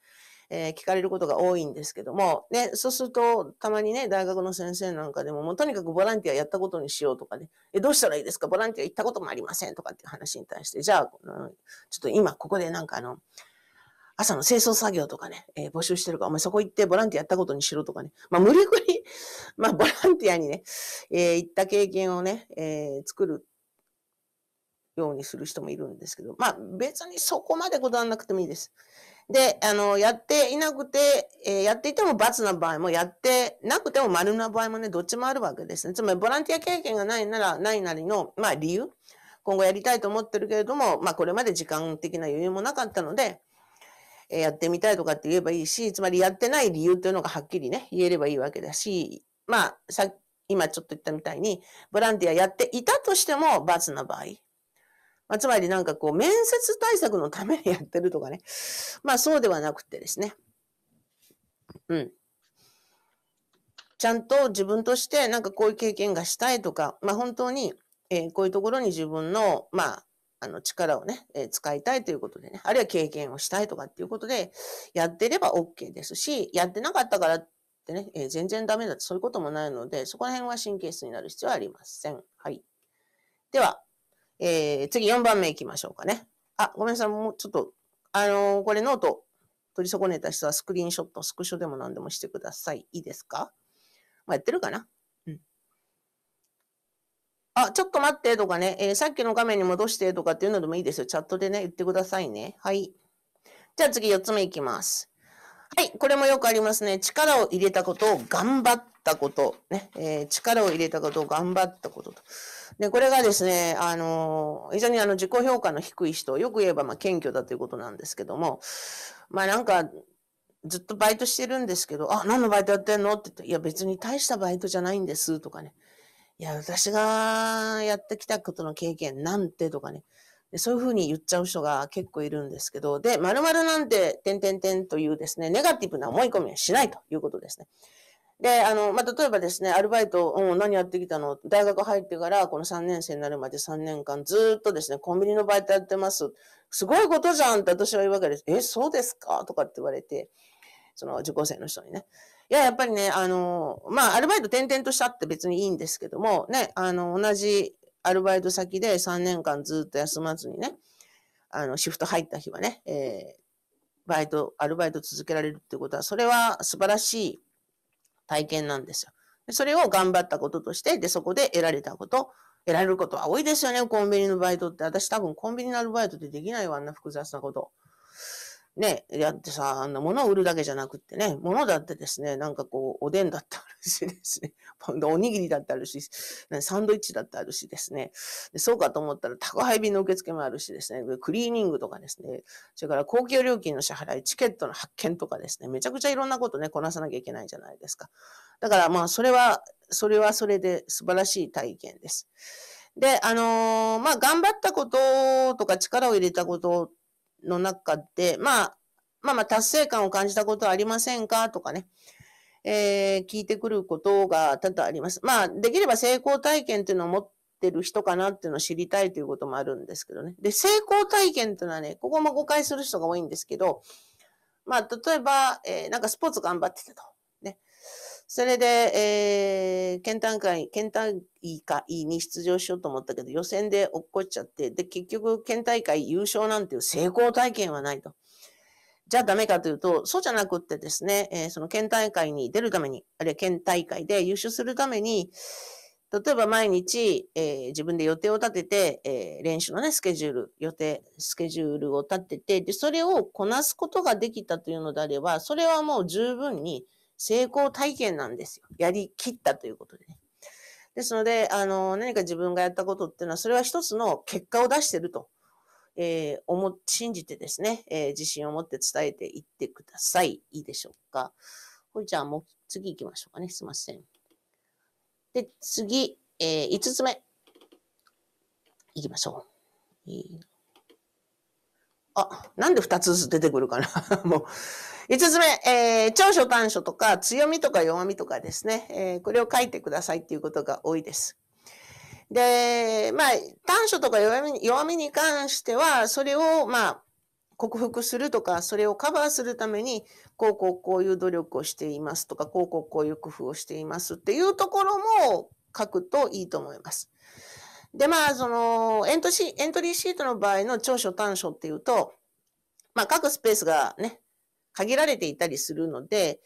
えー、聞かれることが多いんですけども、ね、そうすると、たまにね、大学の先生なんかでも、もうとにかくボランティアやったことにしようとかね、え、どうしたらいいですかボランティア行ったこともありませんとかっていう話に対して、じゃあ、ちょっと今ここでなんかあの、朝の清掃作業とかね、えー、募集してるから、お前そこ行ってボランティアやったことにしろとかね。まあ、無理くり まあ、ボランティアにね、えー、行った経験をね、えー、作るようにする人もいるんですけど、まあ、別にそこまでこだわらなくてもいいです。で、あの、やっていなくて、えー、やっていても罰な場合も、やってなくても丸な場合もね、どっちもあるわけですね。つまり、ボランティア経験がないなら、ないなりの、まあ、理由。今後やりたいと思ってるけれども、まあ、これまで時間的な余裕もなかったので、えー、やってみたいとかって言えばいいし、つまり、やってない理由というのがはっきりね、言えればいいわけだし、まあ、さ今ちょっと言ったみたいに、ボランティアやっていたとしても、罰な場合。まあ、つまりなんかこう、面接対策のためにやってるとかね。まあそうではなくてですね。うん。ちゃんと自分としてなんかこういう経験がしたいとか、まあ本当に、えー、こういうところに自分の、まあ、あの力をね、えー、使いたいということでね、あるいは経験をしたいとかっていうことで、やってれば OK ですし、やってなかったからってね、えー、全然ダメだってそういうこともないので、そこら辺は神経質になる必要はありません。はい。では、えー、次4番目いきましょうかね。あ、ごめんなさい。もうちょっと、あのー、これノート取り損ねた人はスクリーンショット、スクショでも何でもしてください。いいですかまあ、やってるかなうん。あ、ちょっと待ってとかね、えー、さっきの画面に戻してとかっていうのでもいいですよ。チャットでね、言ってくださいね。はい。じゃあ次4つ目いきます。はい、これもよくありますね。力を入れたことを頑張ったこと。ねえー、力を入れたことを頑張ったことと。で、これがですね、あの、非常にあの自己評価の低い人、よく言えばまあ謙虚だということなんですけども、まあなんか、ずっとバイトしてるんですけど、あ、何のバイトやってんのって言って、いや別に大したバイトじゃないんですとかね。いや、私がやってきたことの経験なんてとかね。でそういうふうに言っちゃう人が結構いるんですけど、で、〇〇なんて、点々点というですね、ネガティブな思い込みはしないということですね。で、あの、まあ、例えばですね、アルバイト、うん、何やってきたの大学入ってから、この3年生になるまで3年間、ずっとですね、コンビニのバイトやってます。すごいことじゃんって私は言うわけです。え、そうですかとかって言われて、その受講生の人にね。いや、やっぱりね、あの、まあ、アルバイト転々としたって別にいいんですけども、ね、あの、同じアルバイト先で3年間ずっと休まずにね、あの、シフト入った日はね、えー、バイト、アルバイト続けられるってことは、それは素晴らしい体験なんですよ。でそれを頑張ったこととして、で、そこで得られたこと、得られることは多いですよね、コンビニのバイトって。私多分コンビニのアルバイトってできないわ、あんな複雑なこと。ね、やってさ、あんな物を売るだけじゃなくってね、物だってですね、なんかこう、おでんだってあるしですね、おにぎりだってあるし、サンドイッチだってあるしですね、そうかと思ったら宅配便の受付もあるしですね、クリーニングとかですね、それから公共料金の支払い、チケットの発券とかですね、めちゃくちゃいろんなことね、こなさなきゃいけないじゃないですか。だからまあ、それは、それはそれで素晴らしい体験です。で、あのー、まあ、頑張ったこととか力を入れたことの中で、まあ、まあまあ達成感を感じたことはありませんかとかね、えー、聞いてくることが多々あります。まあ、できれば成功体験っていうのを持ってる人かなっていうのを知りたいということもあるんですけどね。で、成功体験っていうのはね、ここも誤解する人が多いんですけど、まあ、例えば、えー、なんかスポーツ頑張ってたと。それで、えー、県大会、県大会に出場しようと思ったけど、予選で落っこっちゃって、で、結局、県大会優勝なんていう成功体験はないと。じゃあダメかというと、そうじゃなくってですね、えー、その県大会に出るために、あるいは県大会で優勝するために、例えば毎日、えー、自分で予定を立てて、えー、練習のね、スケジュール、予定、スケジュールを立てて、で、それをこなすことができたというのであれば、それはもう十分に、成功体験なんですよ。やりきったということでね。ですので、あの、何か自分がやったことっていうのは、それは一つの結果を出してると、えー、思、信じてですね、えー、自信を持って伝えていってください。いいでしょうか。ほいちゃん、もう次行きましょうかね。すいません。で、次、えー、5つ目。行きましょう。えーあ、なんで二つずつ出てくるかな もう。5つ目、えー、長所短所とか強みとか弱みとかですね、えー、これを書いてくださいっていうことが多いです。で、まあ、短所とか弱み弱みに関しては、それを、まあ、克服するとか、それをカバーするために、こうこうこういう努力をしていますとか、こうこうこういう工夫をしていますっていうところも書くといいと思います。で、まあ、その、エントシエントリーシートの場合の長所短所っていうと、まあ、書くスペースがね、限られていたりするので、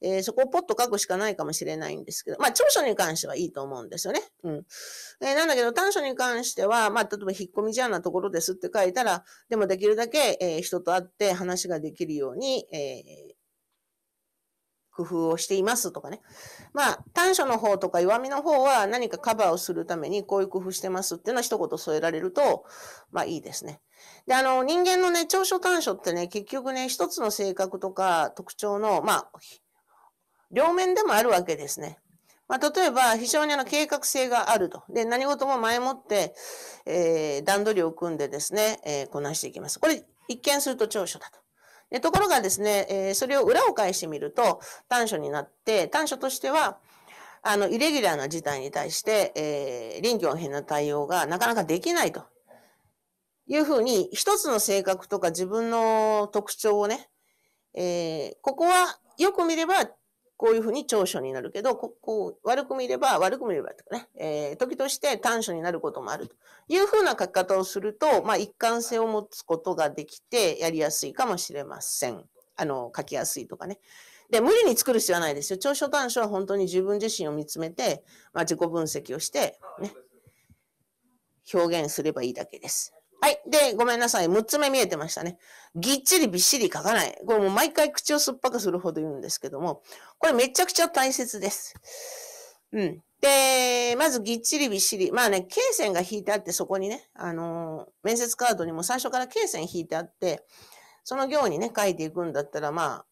えー、そこをポッと書くしかないかもしれないんですけど、まあ、長所に関してはいいと思うんですよね。うん。えー、なんだけど、短所に関しては、まあ、例えば引っ込みじゃなところですって書いたら、でもできるだけ、えー、人と会って話ができるように、え工夫をしていますとかね。まあ、短所の方とか弱みの方は何かカバーをするためにこういう工夫してますっていうのは一言添えられると、まあいいですね。で、あの、人間のね、長所短所ってね、結局ね、一つの性格とか特徴の、まあ、両面でもあるわけですね。まあ、例えば、非常にあの計画性があると。で、何事も前もって、えー、段取りを組んでですね、えー、こなしていきます。これ、一見すると長所だと。でところがですね、えー、それを裏を返してみると短所になって短所としてはあのイレギュラーな事態に対して、えー、臨機応変な対応がなかなかできないというふうに一つの性格とか自分の特徴をね、えー、ここはよく見ればこういうふうに長所になるけど、ここ悪く見れば、悪く見ればとかね、えー、時として短所になることもあるというふうな書き方をすると、まあ、一貫性を持つことができて、やりやすいかもしれません。あの、書きやすいとかね。で、無理に作る必要はないですよ。長所短所は本当に自分自身を見つめて、まあ、自己分析をして、ね、表現すればいいだけです。はい。で、ごめんなさい。6つ目見えてましたね。ぎっちりびっしり書かない。これもう毎回口を酸っぱくするほど言うんですけども、これめちゃくちゃ大切です。うん。で、まずぎっちりびっしり。まあね、経線が引いてあって、そこにね、あのー、面接カードにも最初から経線引いてあって、その行にね、書いていくんだったら、まあ、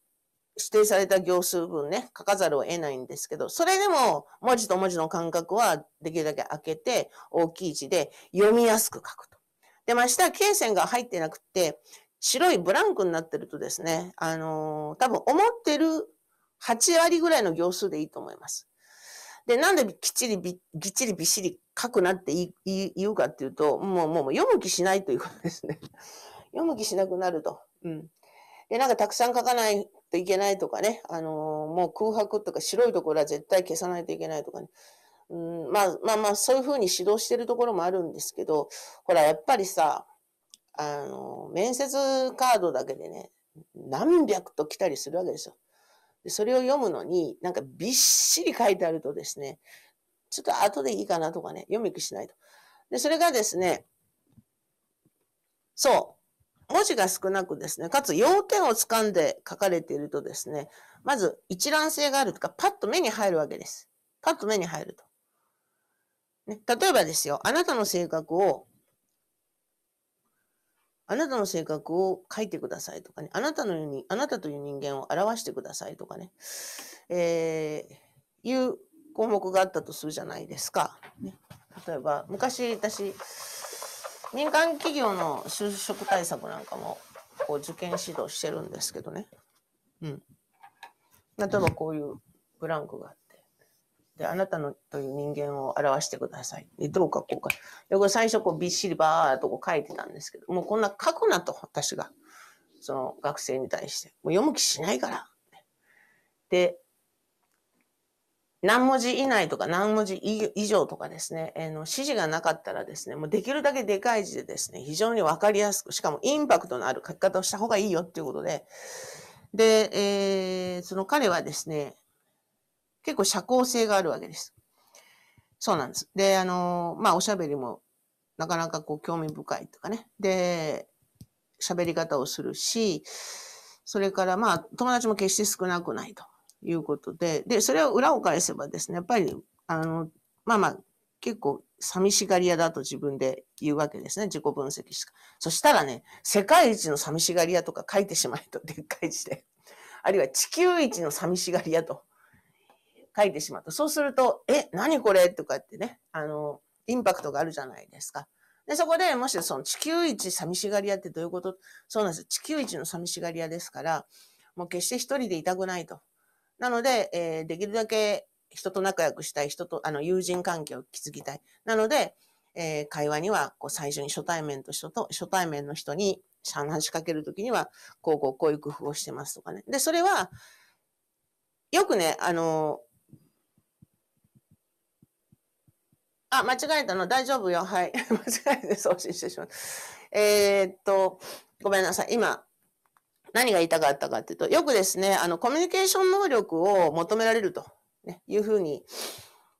指定された行数分ね、書かざるを得ないんですけど、それでも文字と文字の間隔はできるだけ開けて、大きい字で読みやすく書くと。で、まあ、下は経線が入ってなくて、白いブランクになってるとですね、あのー、多分思ってる8割ぐらいの行数でいいと思います。で、なんできっちりび、ぎっちりびっしり書くなって言うかっていうと、もう、もう、読む気しないということですね。読む気しなくなると。うん。で、なんかたくさん書かないといけないとかね、あのー、もう空白とか白いところは絶対消さないといけないとかね。うん、まあまあまあ、そういうふうに指導してるところもあるんですけど、ほら、やっぱりさ、あの、面接カードだけでね、何百と来たりするわけですよ。でそれを読むのに、なんかびっしり書いてあるとですね、ちょっと後でいいかなとかね、読みきしないと。で、それがですね、そう、文字が少なくですね、かつ要点をつかんで書かれているとですね、まず一覧性があるとか、パッと目に入るわけです。パッと目に入ると。ね、例えばですよ、あなたの性格を、あなたの性格を書いてくださいとかね、あなたのように、あなたという人間を表してくださいとかね、えー、いう項目があったとするじゃないですか。ね、例えば、昔私、民間企業の就職対策なんかも、こう受験指導してるんですけどね。うん。例えばこういうブランクがあって、で、あなたのという人間を表してください。で、どう書こうか。よく最初こうびっしりばーっとこう書いてたんですけど、もうこんな書くなと、私が。その学生に対して。もう読む気しないから。で、何文字以内とか何文字以上とかですね、えー、の指示がなかったらですね、もうできるだけでかい字でですね、非常にわかりやすく、しかもインパクトのある書き方をした方がいいよっていうことで、で、えー、その彼はですね、結構社交性があるわけです。そうなんです。で、あの、まあ、おしゃべりもなかなかこう興味深いとかね。で、喋り方をするし、それからまあ、友達も決して少なくないということで、で、それを裏を返せばですね、やっぱり、あの、まあまあ、結構寂しがり屋だと自分で言うわけですね。自己分析しか。そしたらね、世界一の寂しがり屋とか書いてしまえと、でっかい字で。あるいは地球一の寂しがり屋と書いてしまった。そうすると、え、何これとかってね、あの、インパクトがあるじゃないですか。で、そこでもしその地球一寂しがり屋ってどういうことそうなんです。地球一の寂しがり屋ですから、もう決して一人でいたくないと。なので、えー、できるだけ人と仲良くしたい、人と、あの、友人関係を築きたい。なので、えー、会話には、こう、最初に初対面と人と、初対面の人に話しかけるときには、こう、こう、こういう工夫をしてますとかね。で、それは、よくね、あの、あ、間違えたの。大丈夫よ。はい。間違えて送信してしまった。えー、っと、ごめんなさい。今、何が言いたかったかっていうと、よくですね、あの、コミュニケーション能力を求められると、ね、いうふうに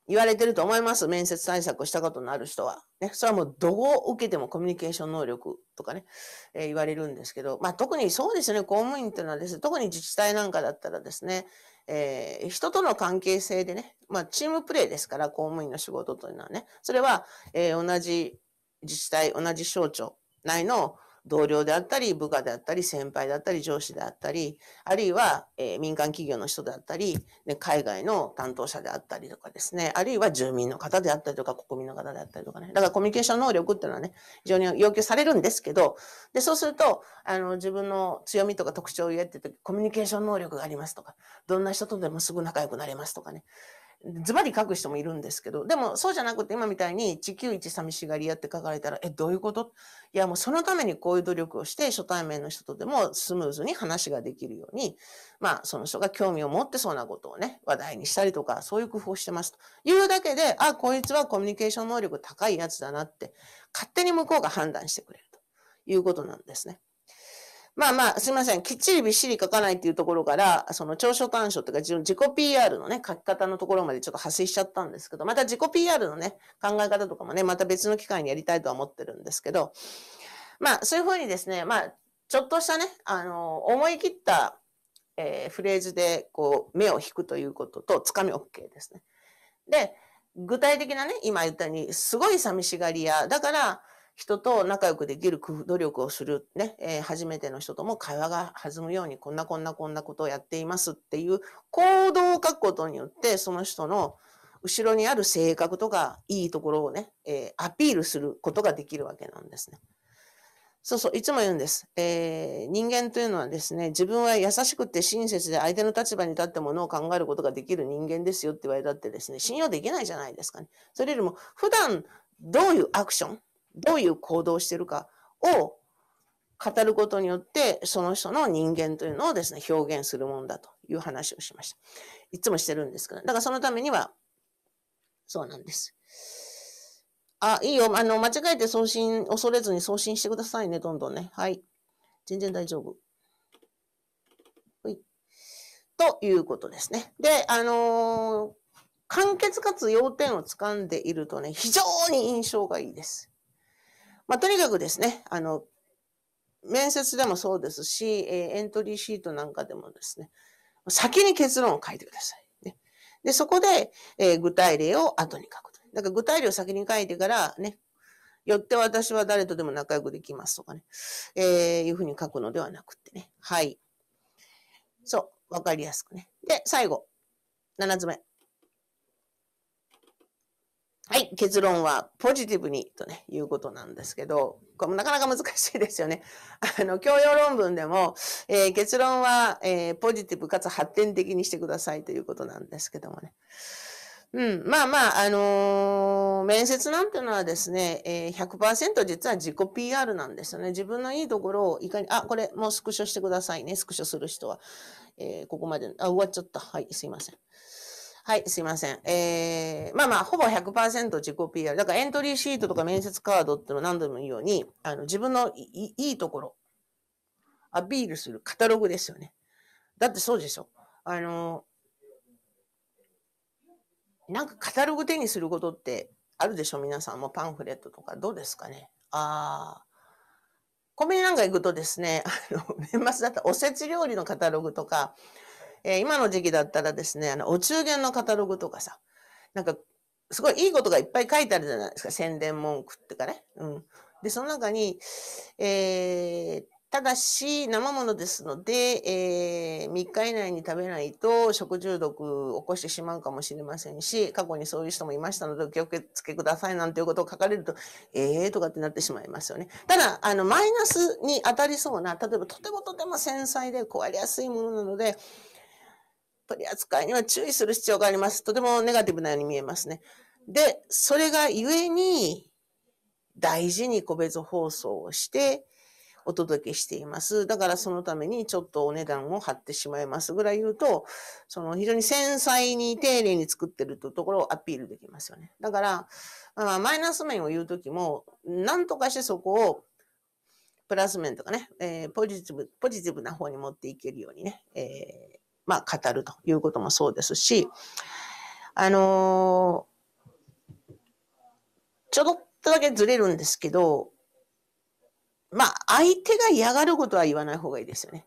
言われてると思います。面接対策をしたことのある人は。ね、それはもうどこを受けてもコミュニケーション能力とかね、えー、言われるんですけど、まあ特にそうですね、公務員っていうのはですね、特に自治体なんかだったらですね、えー、人との関係性でね、まあ、チームプレーですから、公務員の仕事というのはね、それは、えー、同じ自治体、同じ省庁内の同僚であったり、部下であったり、先輩だったり、上司であったり、あるいは、え民間企業の人であったり、ね、海外の担当者であったりとかですね、あるいは住民の方であったりとか、国民の方であったりとかね。だからコミュニケーション能力っていうのはね、非常に要求されるんですけど、で、そうすると、あの、自分の強みとか特徴を言えって言って、コミュニケーション能力がありますとか、どんな人とでもすぐ仲良くなれますとかね。ズバリ書く人もいるんですけど、でもそうじゃなくて今みたいに地球1寂しがり屋って書かれたら、え、どういうこといや、もうそのためにこういう努力をして初対面の人とでもスムーズに話ができるように、まあその人が興味を持ってそうなことをね、話題にしたりとか、そういう工夫をしてますというだけで、あ、こいつはコミュニケーション能力高いやつだなって、勝手に向こうが判断してくれるということなんですね。まあまあ、すいません。きっちりびっしり書かないっていうところから、その長所短所ていうか自己 PR のね、書き方のところまでちょっと派生しちゃったんですけど、また自己 PR のね、考え方とかもね、また別の機会にやりたいとは思ってるんですけど、まあ、そういうふうにですね、まあ、ちょっとしたね、あの、思い切った、えー、フレーズで、こう、目を引くということと、つかみ OK ですね。で、具体的なね、今言ったように、すごい寂しがり屋。だから、人と仲良くできる努力をする、ね、えー、初めての人とも会話が弾むように、こんなこんなこんなことをやっていますっていう行動を書くことによって、その人の後ろにある性格とかいいところをね、えー、アピールすることができるわけなんですね。そうそう、いつも言うんです。えー、人間というのはですね、自分は優しくて親切で相手の立場に立ってものを考えることができる人間ですよって言われたってですね、信用できないじゃないですかね。それよりも、普段どういうアクション、どういう行動をしてるかを語ることによって、その人の人間というのをですね、表現するもんだという話をしました。いつもしてるんですけど、だからそのためには、そうなんです。あ、いいよ。あの、間違えて送信、恐れずに送信してくださいね、どんどんね。はい。全然大丈夫。はい。ということですね。で、あのー、簡潔かつ要点を掴んでいるとね、非常に印象がいいです。まあ、とにかくですね、あの、面接でもそうですし、えエントリーシートなんかでもですね、先に結論を書いてください。ね、で、そこで、え具体例を後に書くと。だから具体例を先に書いてからね、よって私は誰とでも仲良くできますとかね、えー、いうふうに書くのではなくってね。はい。そう、わかりやすくね。で、最後、7つ目。はい、結論はポジティブにとね、いうことなんですけど、これもなかなか難しいですよね。あの、教養論文でも、えー、結論は、えー、ポジティブかつ発展的にしてくださいということなんですけどもね。うん、まあまあ、あのー、面接なんてのはですね、えー、100%実は自己 PR なんですよね。自分のいいところをいかに、あ、これもうスクショしてくださいね。スクショする人は。えー、ここまで、あ、終わっちゃった。はい、すいません。はい、すいません。えー、まあまあ、ほぼ100%自己 PR。だからエントリーシートとか面接カードっての何度も言うように、あの、自分のいいところ、アピールするカタログですよね。だってそうでしょ。あの、なんかカタログ手にすることってあるでしょ皆さんもパンフレットとかどうですかねああ。コンビニなんか行くとですね、あの、年末だったらおせち料理のカタログとか、えー、今の時期だったらですね、あの、お中元のカタログとかさ、なんか、すごいいいことがいっぱい書いてあるじゃないですか。宣伝文句ってかね。うん。で、その中に、えー、ただし、生ものですので、えー、3日以内に食べないと食中毒を起こしてしまうかもしれませんし、過去にそういう人もいましたので、お気をつけくださいなんていうことを書かれると、ええー、とかってなってしまいますよね。ただ、あの、マイナスに当たりそうな、例えばとてもとても繊細で壊れやすいものなので、取り扱いには注意する必要があります。とてもネガティブなように見えますね。で、それがゆえに、大事に個別放送をして、お届けしています。だからそのためにちょっとお値段を張ってしまいますぐらい言うと、その非常に繊細に丁寧に作ってるというところをアピールできますよね。だから、あマイナス面を言うときも、なんとかしてそこをプラス面とかね、えー、ポジティブ、ポジティブな方に持っていけるようにね、えーまあ、語るということもそうですし、あのー、ちょっとだけずれるんですけど、まあ、相手が嫌がることは言わない方がいいですよね。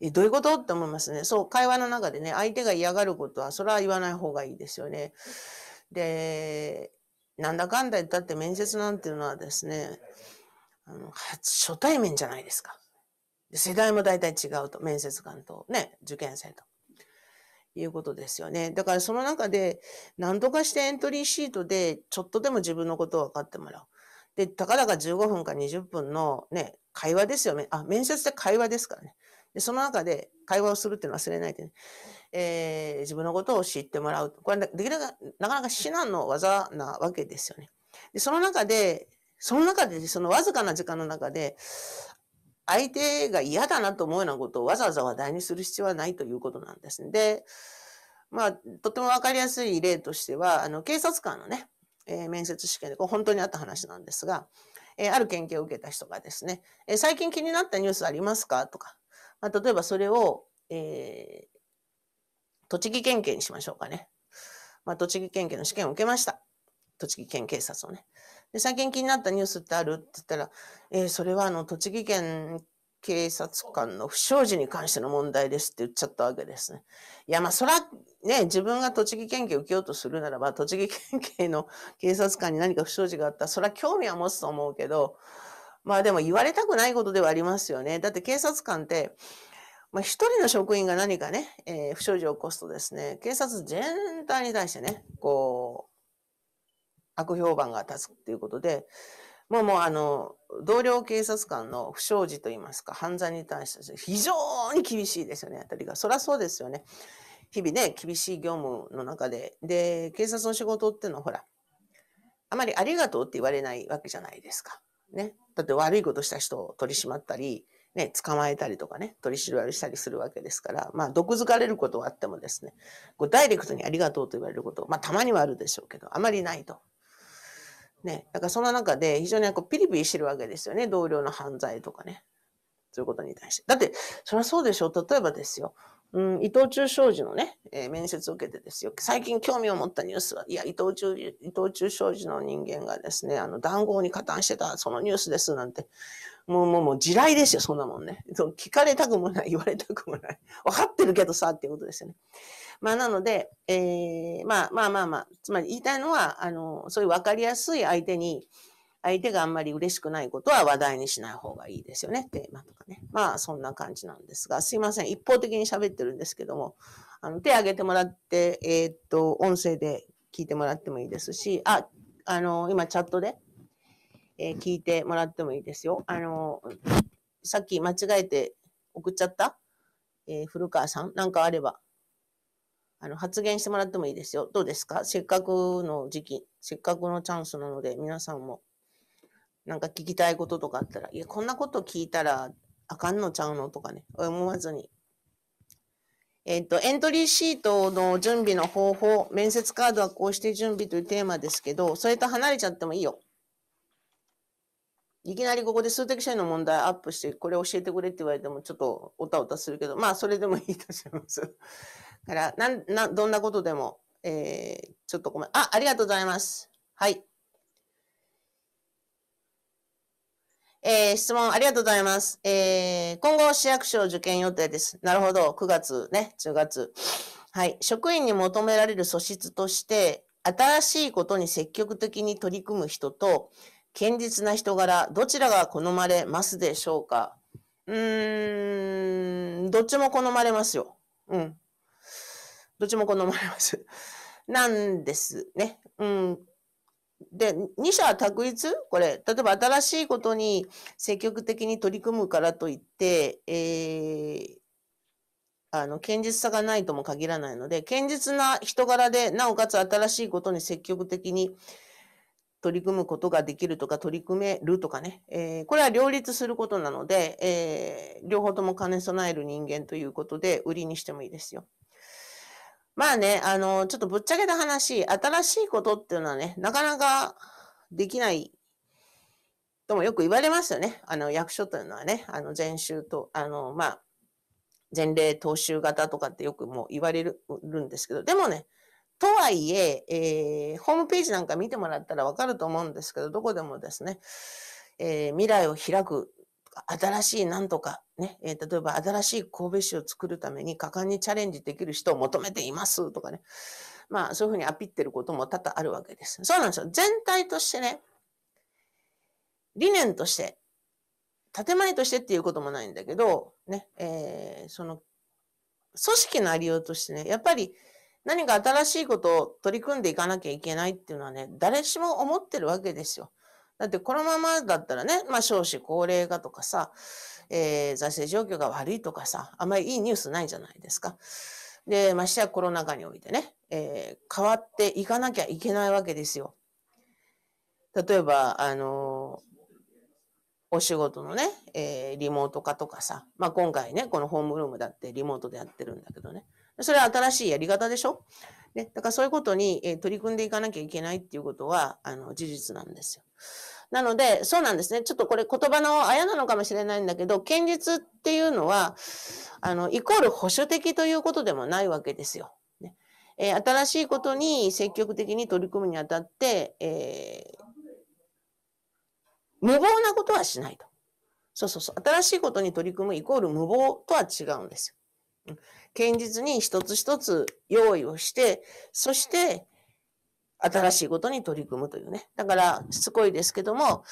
え、どういうことって思いますね。そう、会話の中でね、相手が嫌がることは、それは言わない方がいいですよね。で、なんだかんだ言ったって面接なんていうのはですね、あの初対面じゃないですか。世代も大体違うと、面接官とね、受験生と。いうことですよね。だからその中で、何とかしてエントリーシートで、ちょっとでも自分のことを分かってもらう。で、たかだか15分か20分のね、会話ですよね。あ、面接って会話ですからね。で、その中で会話をするって忘れないでね。えー、自分のことを知ってもらう。これ、できるなかなか至難の技なわけですよね。で、その中で、その中で、そのわずかな時間の中で、相手が嫌だなと思うようなことをわざわざ話題にする必要はないということなんです。で、まあ、とてもわかりやすい例としては、あの、警察官のね、えー、面接試験で、これ本当にあった話なんですが、えー、ある研究を受けた人がですね、えー、最近気になったニュースありますかとか、まあ、例えばそれを、えー、栃木県警にしましょうかね。まあ、栃木県警の試験を受けました。栃木県警察をね。で、最近気になったニュースってあるって言ったら、えー、それはあの、栃木県警察官の不祥事に関しての問題ですって言っちゃったわけですね。いや、まあ、そら、ね、自分が栃木県警を受けようとするならば、栃木県警の警察官に何か不祥事があったら、そら興味は持つと思うけど、まあでも言われたくないことではありますよね。だって警察官って、まあ、一人の職員が何かね、えー、不祥事を起こすとですね、警察全体に対してね、こ悪評判が立つっていうことで、もうもうあの、同僚警察官の不祥事といいますか、犯罪に対して非常に厳しいですよね、あたりが。そりゃそうですよね。日々ね、厳しい業務の中で。で、警察の仕事っていうのはほら、あまりありがとうって言われないわけじゃないですか。ね。だって悪いことした人を取り締まったり、ね、捕まえたりとかね、取り調べしたりするわけですから、まあ、毒づかれることはあってもですね、こうダイレクトにありがとうと言われること、まあ、たまにはあるでしょうけど、あまりないと。ね、だからその中で非常にこうピリピリしてるわけですよね。同僚の犯罪とかね。そういうことに対して。だって、そりゃそうでしょ。う例えばですよ。うん、伊藤忠商事のね、えー、面接を受けてですよ。最近興味を持ったニュースは、いや、伊藤忠、伊藤忠商事の人間がですね、あの、談合に加担してた、そのニュースです、なんて。もう、もう、もう、地雷ですよ、そんなもんね。聞かれたくもない、言われたくもない。わかってるけどさ、っていうことですよね。まあ、なので、えー、まあまあまあまあ、つまり言いたいのは、あの、そういう分かりやすい相手に、相手があんまり嬉しくないことは話題にしない方がいいですよね、テーマとかね。まあ、そんな感じなんですが、すいません。一方的に喋ってるんですけども、あの、手挙げてもらって、えー、っと、音声で聞いてもらってもいいですし、あ、あの、今チャットで、えー、聞いてもらってもいいですよ。あの、さっき間違えて送っちゃった、えー、古川さん、なんかあればあの、発言してもらってもいいですよ。どうですかせっかくの時期、せっかくのチャンスなので、皆さんも、なんか聞きたいこととかあったら、いや、こんなこと聞いたら、あかんのちゃうのとかね、思わずに。えっ、ー、と、エントリーシートの準備の方法、面接カードはこうして準備というテーマですけど、それと離れちゃってもいいよ。いきなりここで数的社員の問題アップして、これ教えてくれって言われても、ちょっとおたおたするけど、まあ、それでもいいとします。だから、なん、な、どんなことでも、えー、ちょっとごめん。あ、ありがとうございます。はい。えー、質問ありがとうございます。えー、今後、市役所受験予定です。なるほど。9月ね、10月。はい。職員に求められる素質として、新しいことに積極的に取り組む人と、堅実な人柄、どちらが好まれますでしょうかうーん、どっちも好まれますよ。うん。どっちも好まれます。なんですね。うん。で、二者択一これ、例えば新しいことに積極的に取り組むからといって、えー、あの、堅実さがないとも限らないので、堅実な人柄で、なおかつ新しいことに積極的に取り組むことができるとか、取り組めるとかね、えー、これは両立することなので、えー、両方とも兼ね備える人間ということで、売りにしてもいいですよ。まあね、あの、ちょっとぶっちゃけた話、新しいことっていうのはね、なかなかできないともよく言われますよね。あの、役所というのはね、あの、前週と、あの、まあ、前例踏襲型とかってよくもう言われるんですけど、でもね、とはいええー、ホームページなんか見てもらったらわかると思うんですけど、どこでもですね、えー、未来を開く新しいなんとか、ね、えー、例えば新しい神戸市を作るために果敢にチャレンジできる人を求めていますとかね。まあ、そういうふうにアピってることも多々あるわけです。そうなんですよ。全体としてね、理念として、建前としてっていうこともないんだけど、ね、えー、その、組織のありようとしてね、やっぱり何か新しいことを取り組んでいかなきゃいけないっていうのはね、誰しも思ってるわけですよ。だってこのままだったらね、まあ少子高齢化とかさ、えー、財政状況が悪いとかさ、あんまりいいニュースないじゃないですか。で、ましてやコロナ禍においてね、えー、変わっていかなきゃいけないわけですよ。例えば、あのお仕事のね、えー、リモート化とかさ、まあ、今回ね、このホームルームだってリモートでやってるんだけどね。それは新しいやり方でしょね、だからそういうことに、え取り組んでいかなきゃいけないっていうことは、あの、事実なんですよ。なので、そうなんですね。ちょっとこれ言葉のあやなのかもしれないんだけど、堅実っていうのは、あの、イコール保守的ということでもないわけですよ。ねえー、新しいことに積極的に取り組むにあたって、えー、無謀なことはしないと。そうそうそう。新しいことに取り組むイコール無謀とは違うんですよ。堅実に一つ一つ用意をして、そして、新しいことに取り組むというね。だから、しつこいですけども、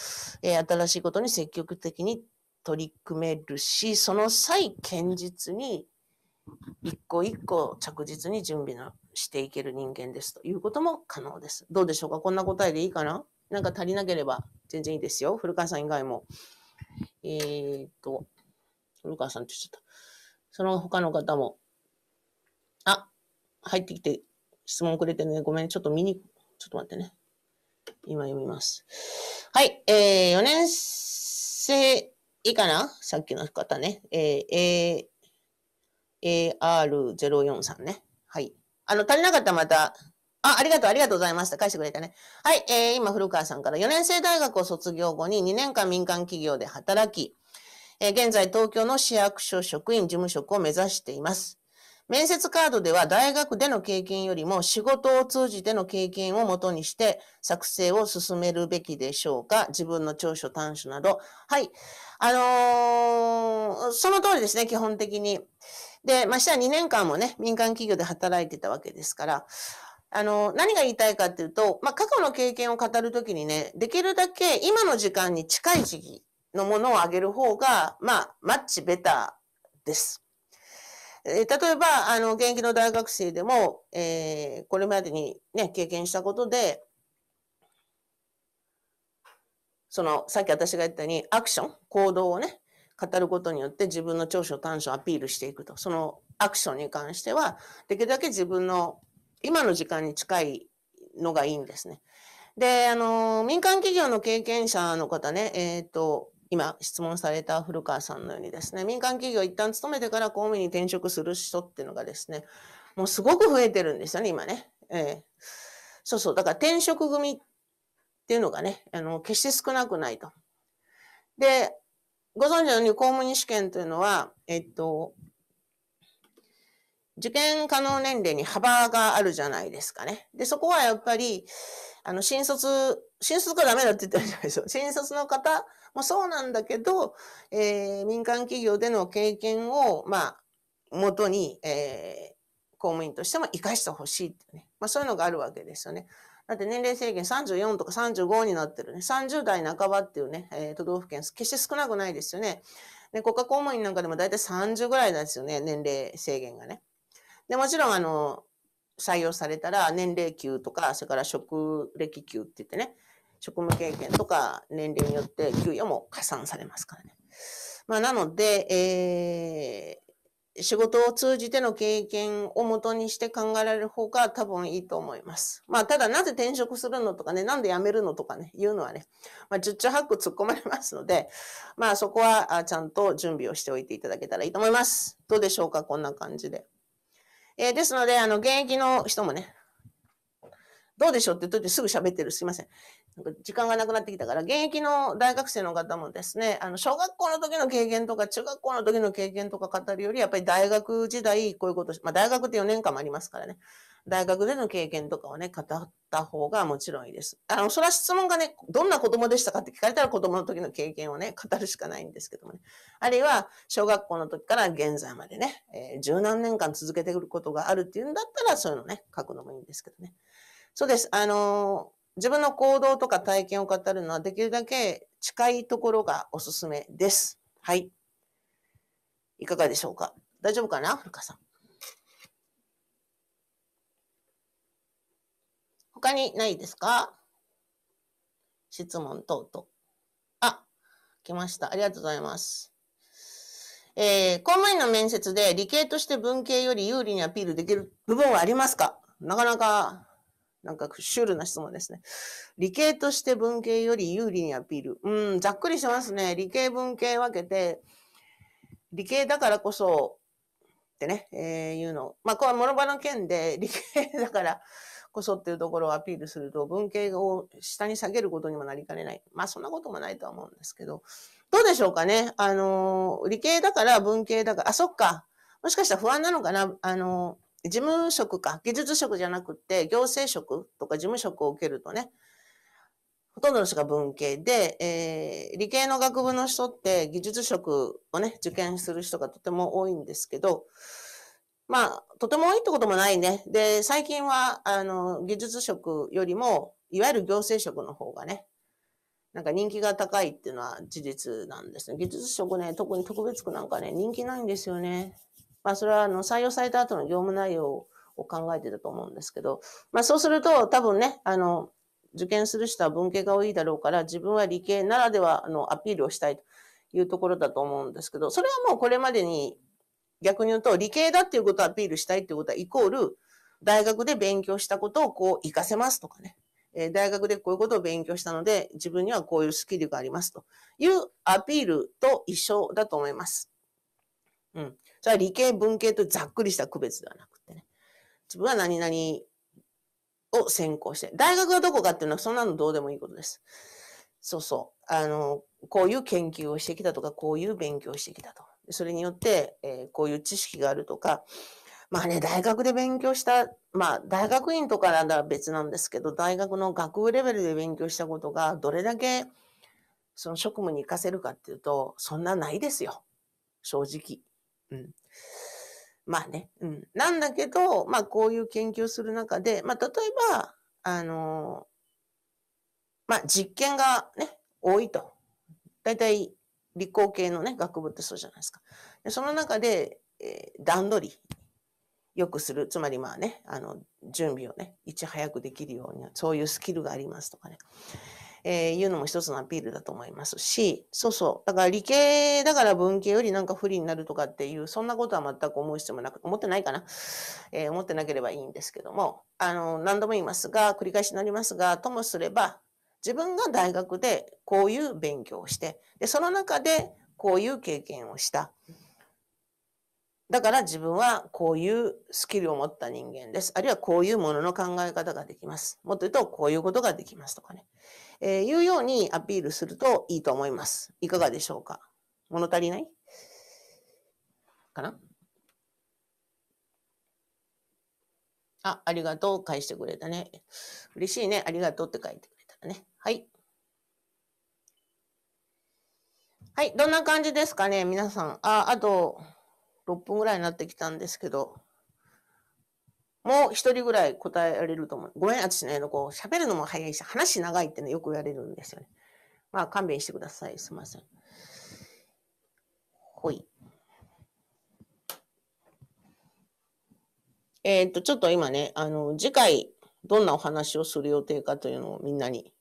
えー、新しいことに積極的に取り組めるし、その際、堅実に、一個一個着実に準備のしていける人間ですということも可能です。どうでしょうかこんな答えでいいかななんか足りなければ全然いいですよ。古川さん以外も。えー、っと、古川さんって言っちゃった。その他の方もあ、入ってきて質問くれてるね。ごめん、ちょっと見に、ちょっと待ってね。今読みます。はい、えー、4年生以下なさっきの方ね。えー、AR04 さんね。はい。あの、足りなかったらまた、あ、ありがとう、ありがとうございました。返してくれたね。はい、えー、今、古川さんから4年生大学を卒業後に2年間民間企業で働き、えー、現在東京の市役所職員事務職を目指しています。面接カードでは大学での経験よりも仕事を通じての経験をもとにして作成を進めるべきでしょうか自分の長所短所など。はい。あのー、その通りですね、基本的に。で、まあ、した2年間もね、民間企業で働いてたわけですから、あの、何が言いたいかっていうと、まあ、過去の経験を語るときにね、できるだけ今の時間に近い時期のものをあげる方が、まあ、マッチベターです。え例えば、あの、現役の大学生でも、えー、これまでにね、経験したことで、その、さっき私が言ったように、アクション、行動をね、語ることによって自分の長所短所をアピールしていくと。そのアクションに関しては、できるだけ自分の今の時間に近いのがいいんですね。で、あの、民間企業の経験者の方ね、えっ、ー、と、今質問された古川さんのようにですね、民間企業一旦勤めてから公務員に転職する人っていうのがですね、もうすごく増えてるんですよね、今ね。えー、そうそう。だから転職組っていうのがね、あの、決して少なくないと。で、ご存知のように公務員試験というのは、えっと、受験可能年齢に幅があるじゃないですかね。で、そこはやっぱり、あの、新卒、新卒がダメだって言ってるじゃないですか。新卒の方もそうなんだけど、えー、民間企業での経験を、まあ、元に、えー、公務員としても生かしてほしいってね。まあ、そういうのがあるわけですよね。だって年齢制限34とか35になってるね。30代半ばっていうね、えー、都道府県、決して少なくないですよね。で、国家公務員なんかでも大体30ぐらいなんですよね、年齢制限がね。で、もちろん、あの、採用されたら年齢級とか、それから職歴級って言ってね、職務経験とか年齢によって給与も加算されますからね。まあ、なので、えー、仕事を通じての経験をもとにして考えられる方が多分いいと思います。まあ、ただなぜ転職するのとかね、なんで辞めるのとかね、いうのはね、まあ、十中八九突っ込まれますので、まあ、そこはちゃんと準備をしておいていただけたらいいと思います。どうでしょうかこんな感じで。えー、ですので、あの、現役の人もね、どうでしょうって言ってすぐ喋ってる。すいません。なんか時間がなくなってきたから、現役の大学生の方もですね、あの、小学校の時の経験とか、中学校の時の経験とか語るより、やっぱり大学時代、こういうことまあ、大学って4年間もありますからね。大学での経験とかをね、語った方がもちろんいいです。あの、それは質問がね、どんな子供でしたかって聞かれたら子供の時の経験をね、語るしかないんですけどもね。あるいは、小学校の時から現在までね、えー、十何年間続けてくることがあるっていうんだったら、そういうのね、書くのもいいんですけどね。そうです。あの、自分の行動とか体験を語るのはできるだけ近いところがおすすめです。はい。いかがでしょうか大丈夫かな古川さん。他にないですか質問等々。あ、来ました。ありがとうございます。えー、公務員の面接で理系として文系より有利にアピールできる部分はありますかなかなかなんかシュールな質問ですね。理系として文系より有利にアピール。うん、ざっくりしますね。理系、文系分けて、理系だからこそ、ってね、えー、いうの。まあ、これは諸場の件で、理系だからこそっていうところをアピールすると、文系を下に下げることにもなりかねない。まあ、そんなこともないとは思うんですけど、どうでしょうかね。あのー、理系だから文系だから、あ、そっか。もしかしたら不安なのかな。あのー、事務職か、技術職じゃなくて、行政職とか事務職を受けるとね、ほとんどの人が文系で、えー、理系の学部の人って技術職をね、受験する人がとても多いんですけど、まあ、とても多いってこともないね。で、最近は、あの、技術職よりも、いわゆる行政職の方がね、なんか人気が高いっていうのは事実なんですね。技術職ね、特に特別区なんかね、人気ないんですよね。まあ、それはあの採用された後の業務内容を考えてたと思うんですけど、まあ、そうすると多分ね、あの、受験する人は文系が多いだろうから、自分は理系ならではのアピールをしたいというところだと思うんですけど、それはもうこれまでに逆に言うと、理系だっていうことをアピールしたいっていうことは、イコール、大学で勉強したことをこう活かせますとかね。え大学でこういうことを勉強したので、自分にはこういうスキルがありますというアピールと一緒だと思います。うん。それは理系、文系とざっくりした区別ではなくてね。自分は何々を専攻して。大学がどこかっていうのはそんなのどうでもいいことです。そうそう。あの、こういう研究をしてきたとか、こういう勉強をしてきたと。それによって、えー、こういう知識があるとか、まあね、大学で勉強した、まあ、大学院とかなら別なんですけど、大学の学部レベルで勉強したことが、どれだけ、その職務に活かせるかっていうと、そんなないですよ。正直。うん。まあね、うん。なんだけど、まあこういう研究する中で、まあ例えば、あのまあ実験がね、多いと。大体理工系のね、学部ってそうじゃないですか。でその中で、えー、段取り、よくする。つまりまあね、あの、準備をね、いち早くできるように、そういうスキルがありますとかね。えー、いうのも一つのアピールだと思いますし、そうそう。だから理系だから文系よりなんか不利になるとかっていう、そんなことは全く思う必要もなく、思ってないかな、えー、思ってなければいいんですけども、あの、何度も言いますが、繰り返しになりますが、ともすれば、自分が大学でこういう勉強をして、で、その中でこういう経験をした。だから自分はこういうスキルを持った人間です。あるいはこういうものの考え方ができます。もっと言うと、こういうことができますとかね。えー、いうようにアピールするといいと思います。いかがでしょうか物足りないかなあ、ありがとう。返してくれたね。嬉しいね。ありがとうって書いてくれたね。はい。はい。どんな感じですかね皆さん。あ、あと、6分ぐらいになってきたんですけど、もう一人ぐらい答えられると思う。ごめん、私ね、こう、喋るのも早いし、話長いってね、よく言われるんですよね。まあ、勘弁してください。すいません。ほい。えっ、と、ちょっと今ね、あの、次回、どんなお話をする予定かというのをみんなに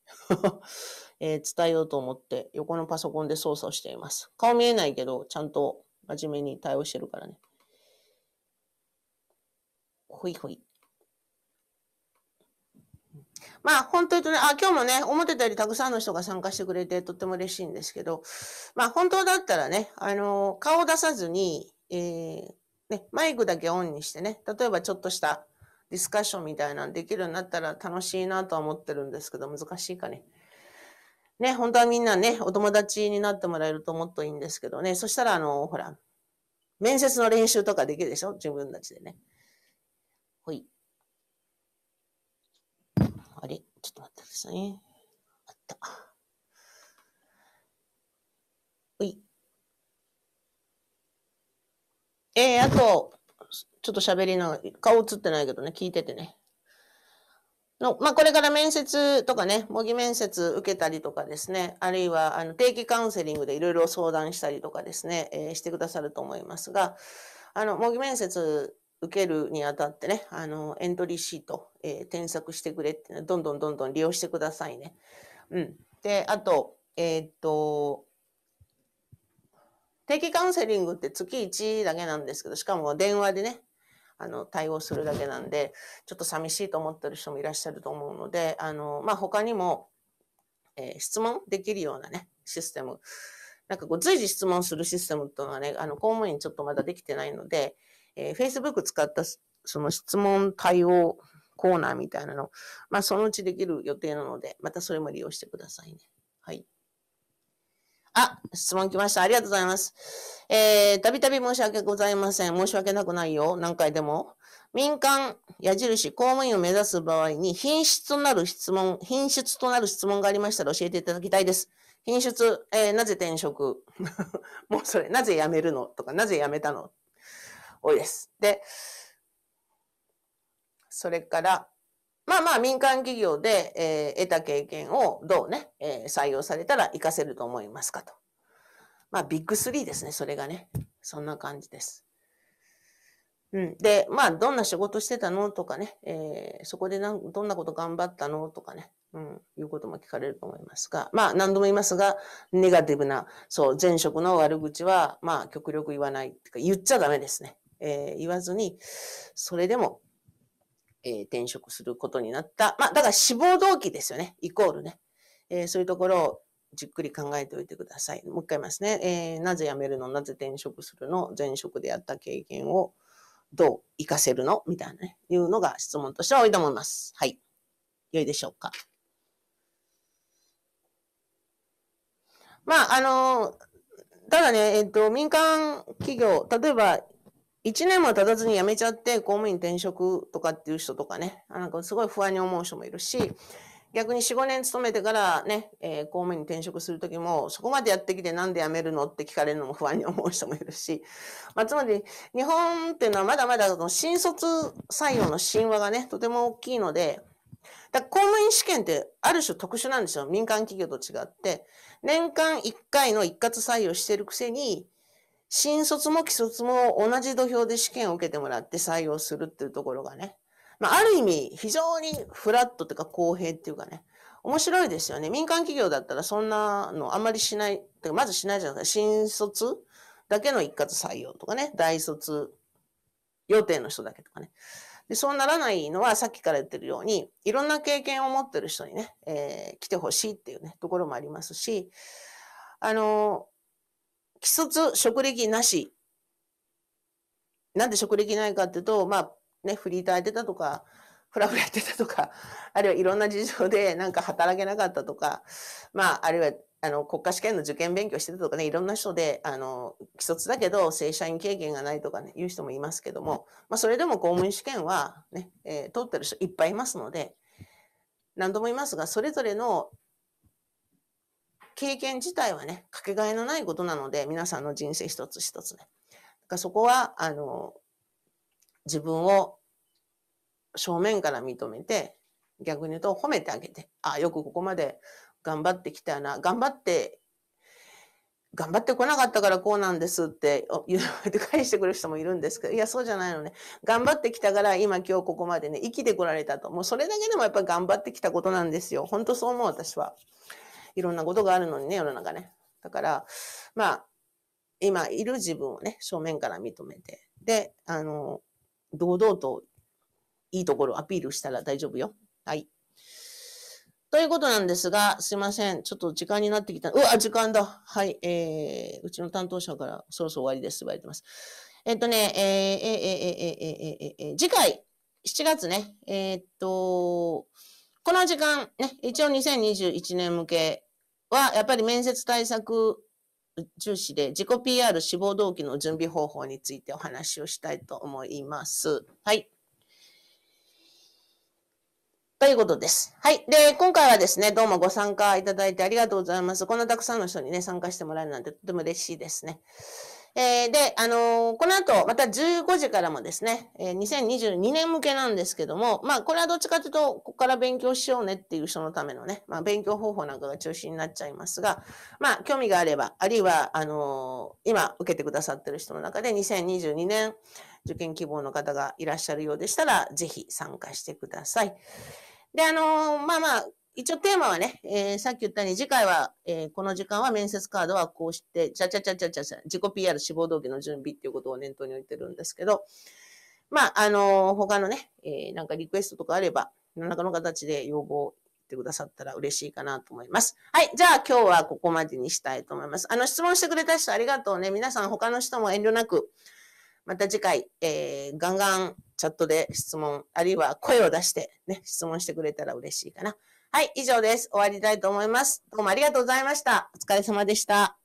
えー、え伝えようと思って、横のパソコンで操作をしています。顔見えないけど、ちゃんと真面目に対応してるからね。ほいほい。まあ本当にね、あ、今日もね、思ってたよりたくさんの人が参加してくれてとっても嬉しいんですけど、まあ本当だったらね、あの、顔を出さずに、えー、ね、マイクだけオンにしてね、例えばちょっとしたディスカッションみたいなのできるようになったら楽しいなとは思ってるんですけど、難しいかね。ね、本当はみんなね、お友達になってもらえるともっといいんですけどね。そしたら、あの、ほら、面接の練習とかできるでしょ自分たちでね。ほい。あれちょっと待ってくださいね。あった。ほい。えー、あと、ちょっと喋りながら、顔映ってないけどね、聞いててね。の、まあ、これから面接とかね、模擬面接受けたりとかですね、あるいは、あの、定期カウンセリングでいろいろ相談したりとかですね、えー、してくださると思いますが、あの、模擬面接受けるにあたってね、あの、エントリーシート、えー、添削してくれって、どんどんどんどん利用してくださいね。うん。で、あと、えー、っと、定期カウンセリングって月1だけなんですけど、しかも電話でね、あの、対応するだけなんで、ちょっと寂しいと思ってる人もいらっしゃると思うので、あの、まあ、他にも、えー、質問できるようなね、システム。なんかこう、随時質問するシステムっていうのはね、あの、公務員ちょっとまだできてないので、えー、Facebook 使ったその質問対応コーナーみたいなの、まあ、そのうちできる予定なので、またそれも利用してくださいね。はい。あ、質問来ました。ありがとうございます。えー、たびたび申し訳ございません。申し訳なくないよ。何回でも。民間、矢印、公務員を目指す場合に、品質となる質問、品質となる質問がありましたら教えていただきたいです。品質、えー、なぜ転職 もうそれ、なぜ辞めるのとか、なぜ辞めたの多いです。で、それから、まあまあ民間企業で、えー、得た経験をどうね、えー、採用されたら活かせると思いますかと。まあビッグスリーですね、それがね。そんな感じです。うん、で、まあどんな仕事してたのとかね、えー、そこでなんどんなこと頑張ったのとかね、うん、いうことも聞かれると思いますが、まあ何度も言いますが、ネガティブな、そう、前職の悪口は、まあ極力言わない、言っちゃダメですね。えー、言わずに、それでもえー、転職することになった。まあ、だから志望動機ですよね。イコールね。えー、そういうところをじっくり考えておいてください。もう一回言いますね。えー、なぜ辞めるのなぜ転職するの前職でやった経験をどう活かせるのみたいなね。いうのが質問としては多いと思います。はい。良いでしょうか。まあ、あの、ただね、えっと、民間企業、例えば1年も経たずに辞めちゃって公務員転職とかっていう人とかね、なんかすごい不安に思う人もいるし、逆に4、5年勤めてからね、えー、公務員に転職するときも、そこまでやってきてなんで辞めるのって聞かれるのも不安に思う人もいるし、まあ、つまり日本っていうのはまだまだその新卒採用の神話がね、とても大きいので、だ公務員試験ってある種特殊なんですよ。民間企業と違って。年間1回の一括採用してるくせに、新卒も既卒も同じ土俵で試験を受けてもらって採用するっていうところがね、まあ、ある意味非常にフラットというか公平っていうかね、面白いですよね。民間企業だったらそんなのあんまりしない、てかまずしないじゃないですか。新卒だけの一括採用とかね、大卒予定の人だけとかね。でそうならないのはさっきから言ってるように、いろんな経験を持ってる人にね、えー、来てほしいっていうね、ところもありますし、あの、既卒職歴なし。なんで職歴ないかっていうと、まあね、フリーターやってたとか、フラフラやってたとか、あるいはいろんな事情でなんか働けなかったとか、まあ、あるいはあの国家試験の受験勉強してたとかね、いろんな人で、あの、既卒だけど正社員経験がないとかね、いう人もいますけども、まあ、それでも公務員試験はね、えー、通ってる人いっぱいいますので、何度も言いますが、それぞれの経験自体はね、かけがえのないことなので、皆さんの人生一つ一つね。だからそこは、あの、自分を正面から認めて、逆に言うと褒めてあげて、あ、よくここまで頑張ってきたな、頑張って、頑張ってこなかったからこうなんですって言って返してくる人もいるんですけど、いや、そうじゃないのね。頑張ってきたから今今日ここまでね、生きてこられたと。もうそれだけでもやっぱり頑張ってきたことなんですよ。本当そう思う、私は。いろんなことがあるのにね、世の中ね。だから、まあ、今いる自分をね、正面から認めて、で、あの、堂々といいところをアピールしたら大丈夫よ。はい。ということなんですが、すいません。ちょっと時間になってきた。うわ、時間だ。はい。えー、うちの担当者からそろそろ終わりです言われてます。えっとね、えー、えー、えー、えー、えー、えー、えー、次回、7月ね、えー、っと、この時間、ね、一応2021年向けは、やっぱり面接対策重視で自己 PR 志望動機の準備方法についてお話をしたいと思います。はい。ということです。はい。で、今回はですね、どうもご参加いただいてありがとうございます。こんなたくさんの人にね、参加してもらえるなんてとても嬉しいですね。えー、で、あのー、この後、また15時からもですね、えー、2022年向けなんですけども、まあ、これはどっちかというと、ここから勉強しようねっていう人のためのね、まあ、勉強方法なんかが中心になっちゃいますが、まあ、興味があれば、あるいは、あのー、今、受けてくださってる人の中で、2022年受験希望の方がいらっしゃるようでしたら、ぜひ参加してください。で、あのー、まあまあ、一応テーマはね、えー、さっき言ったように次回は、えー、この時間は面接カードはこうして、ちゃちゃちゃちゃちゃちゃ、自己 PR 志望動機の準備っていうことを念頭に置いてるんですけど、まあ、あのー、他のね、えー、なんかリクエストとかあれば、何らかの形で要望ってくださったら嬉しいかなと思います。はい。じゃあ今日はここまでにしたいと思います。あの、質問してくれた人ありがとうね。皆さん他の人も遠慮なく、また次回、えー、ガンガンチャットで質問、あるいは声を出してね、質問してくれたら嬉しいかな。はい、以上です。終わりたいと思います。どうもありがとうございました。お疲れ様でした。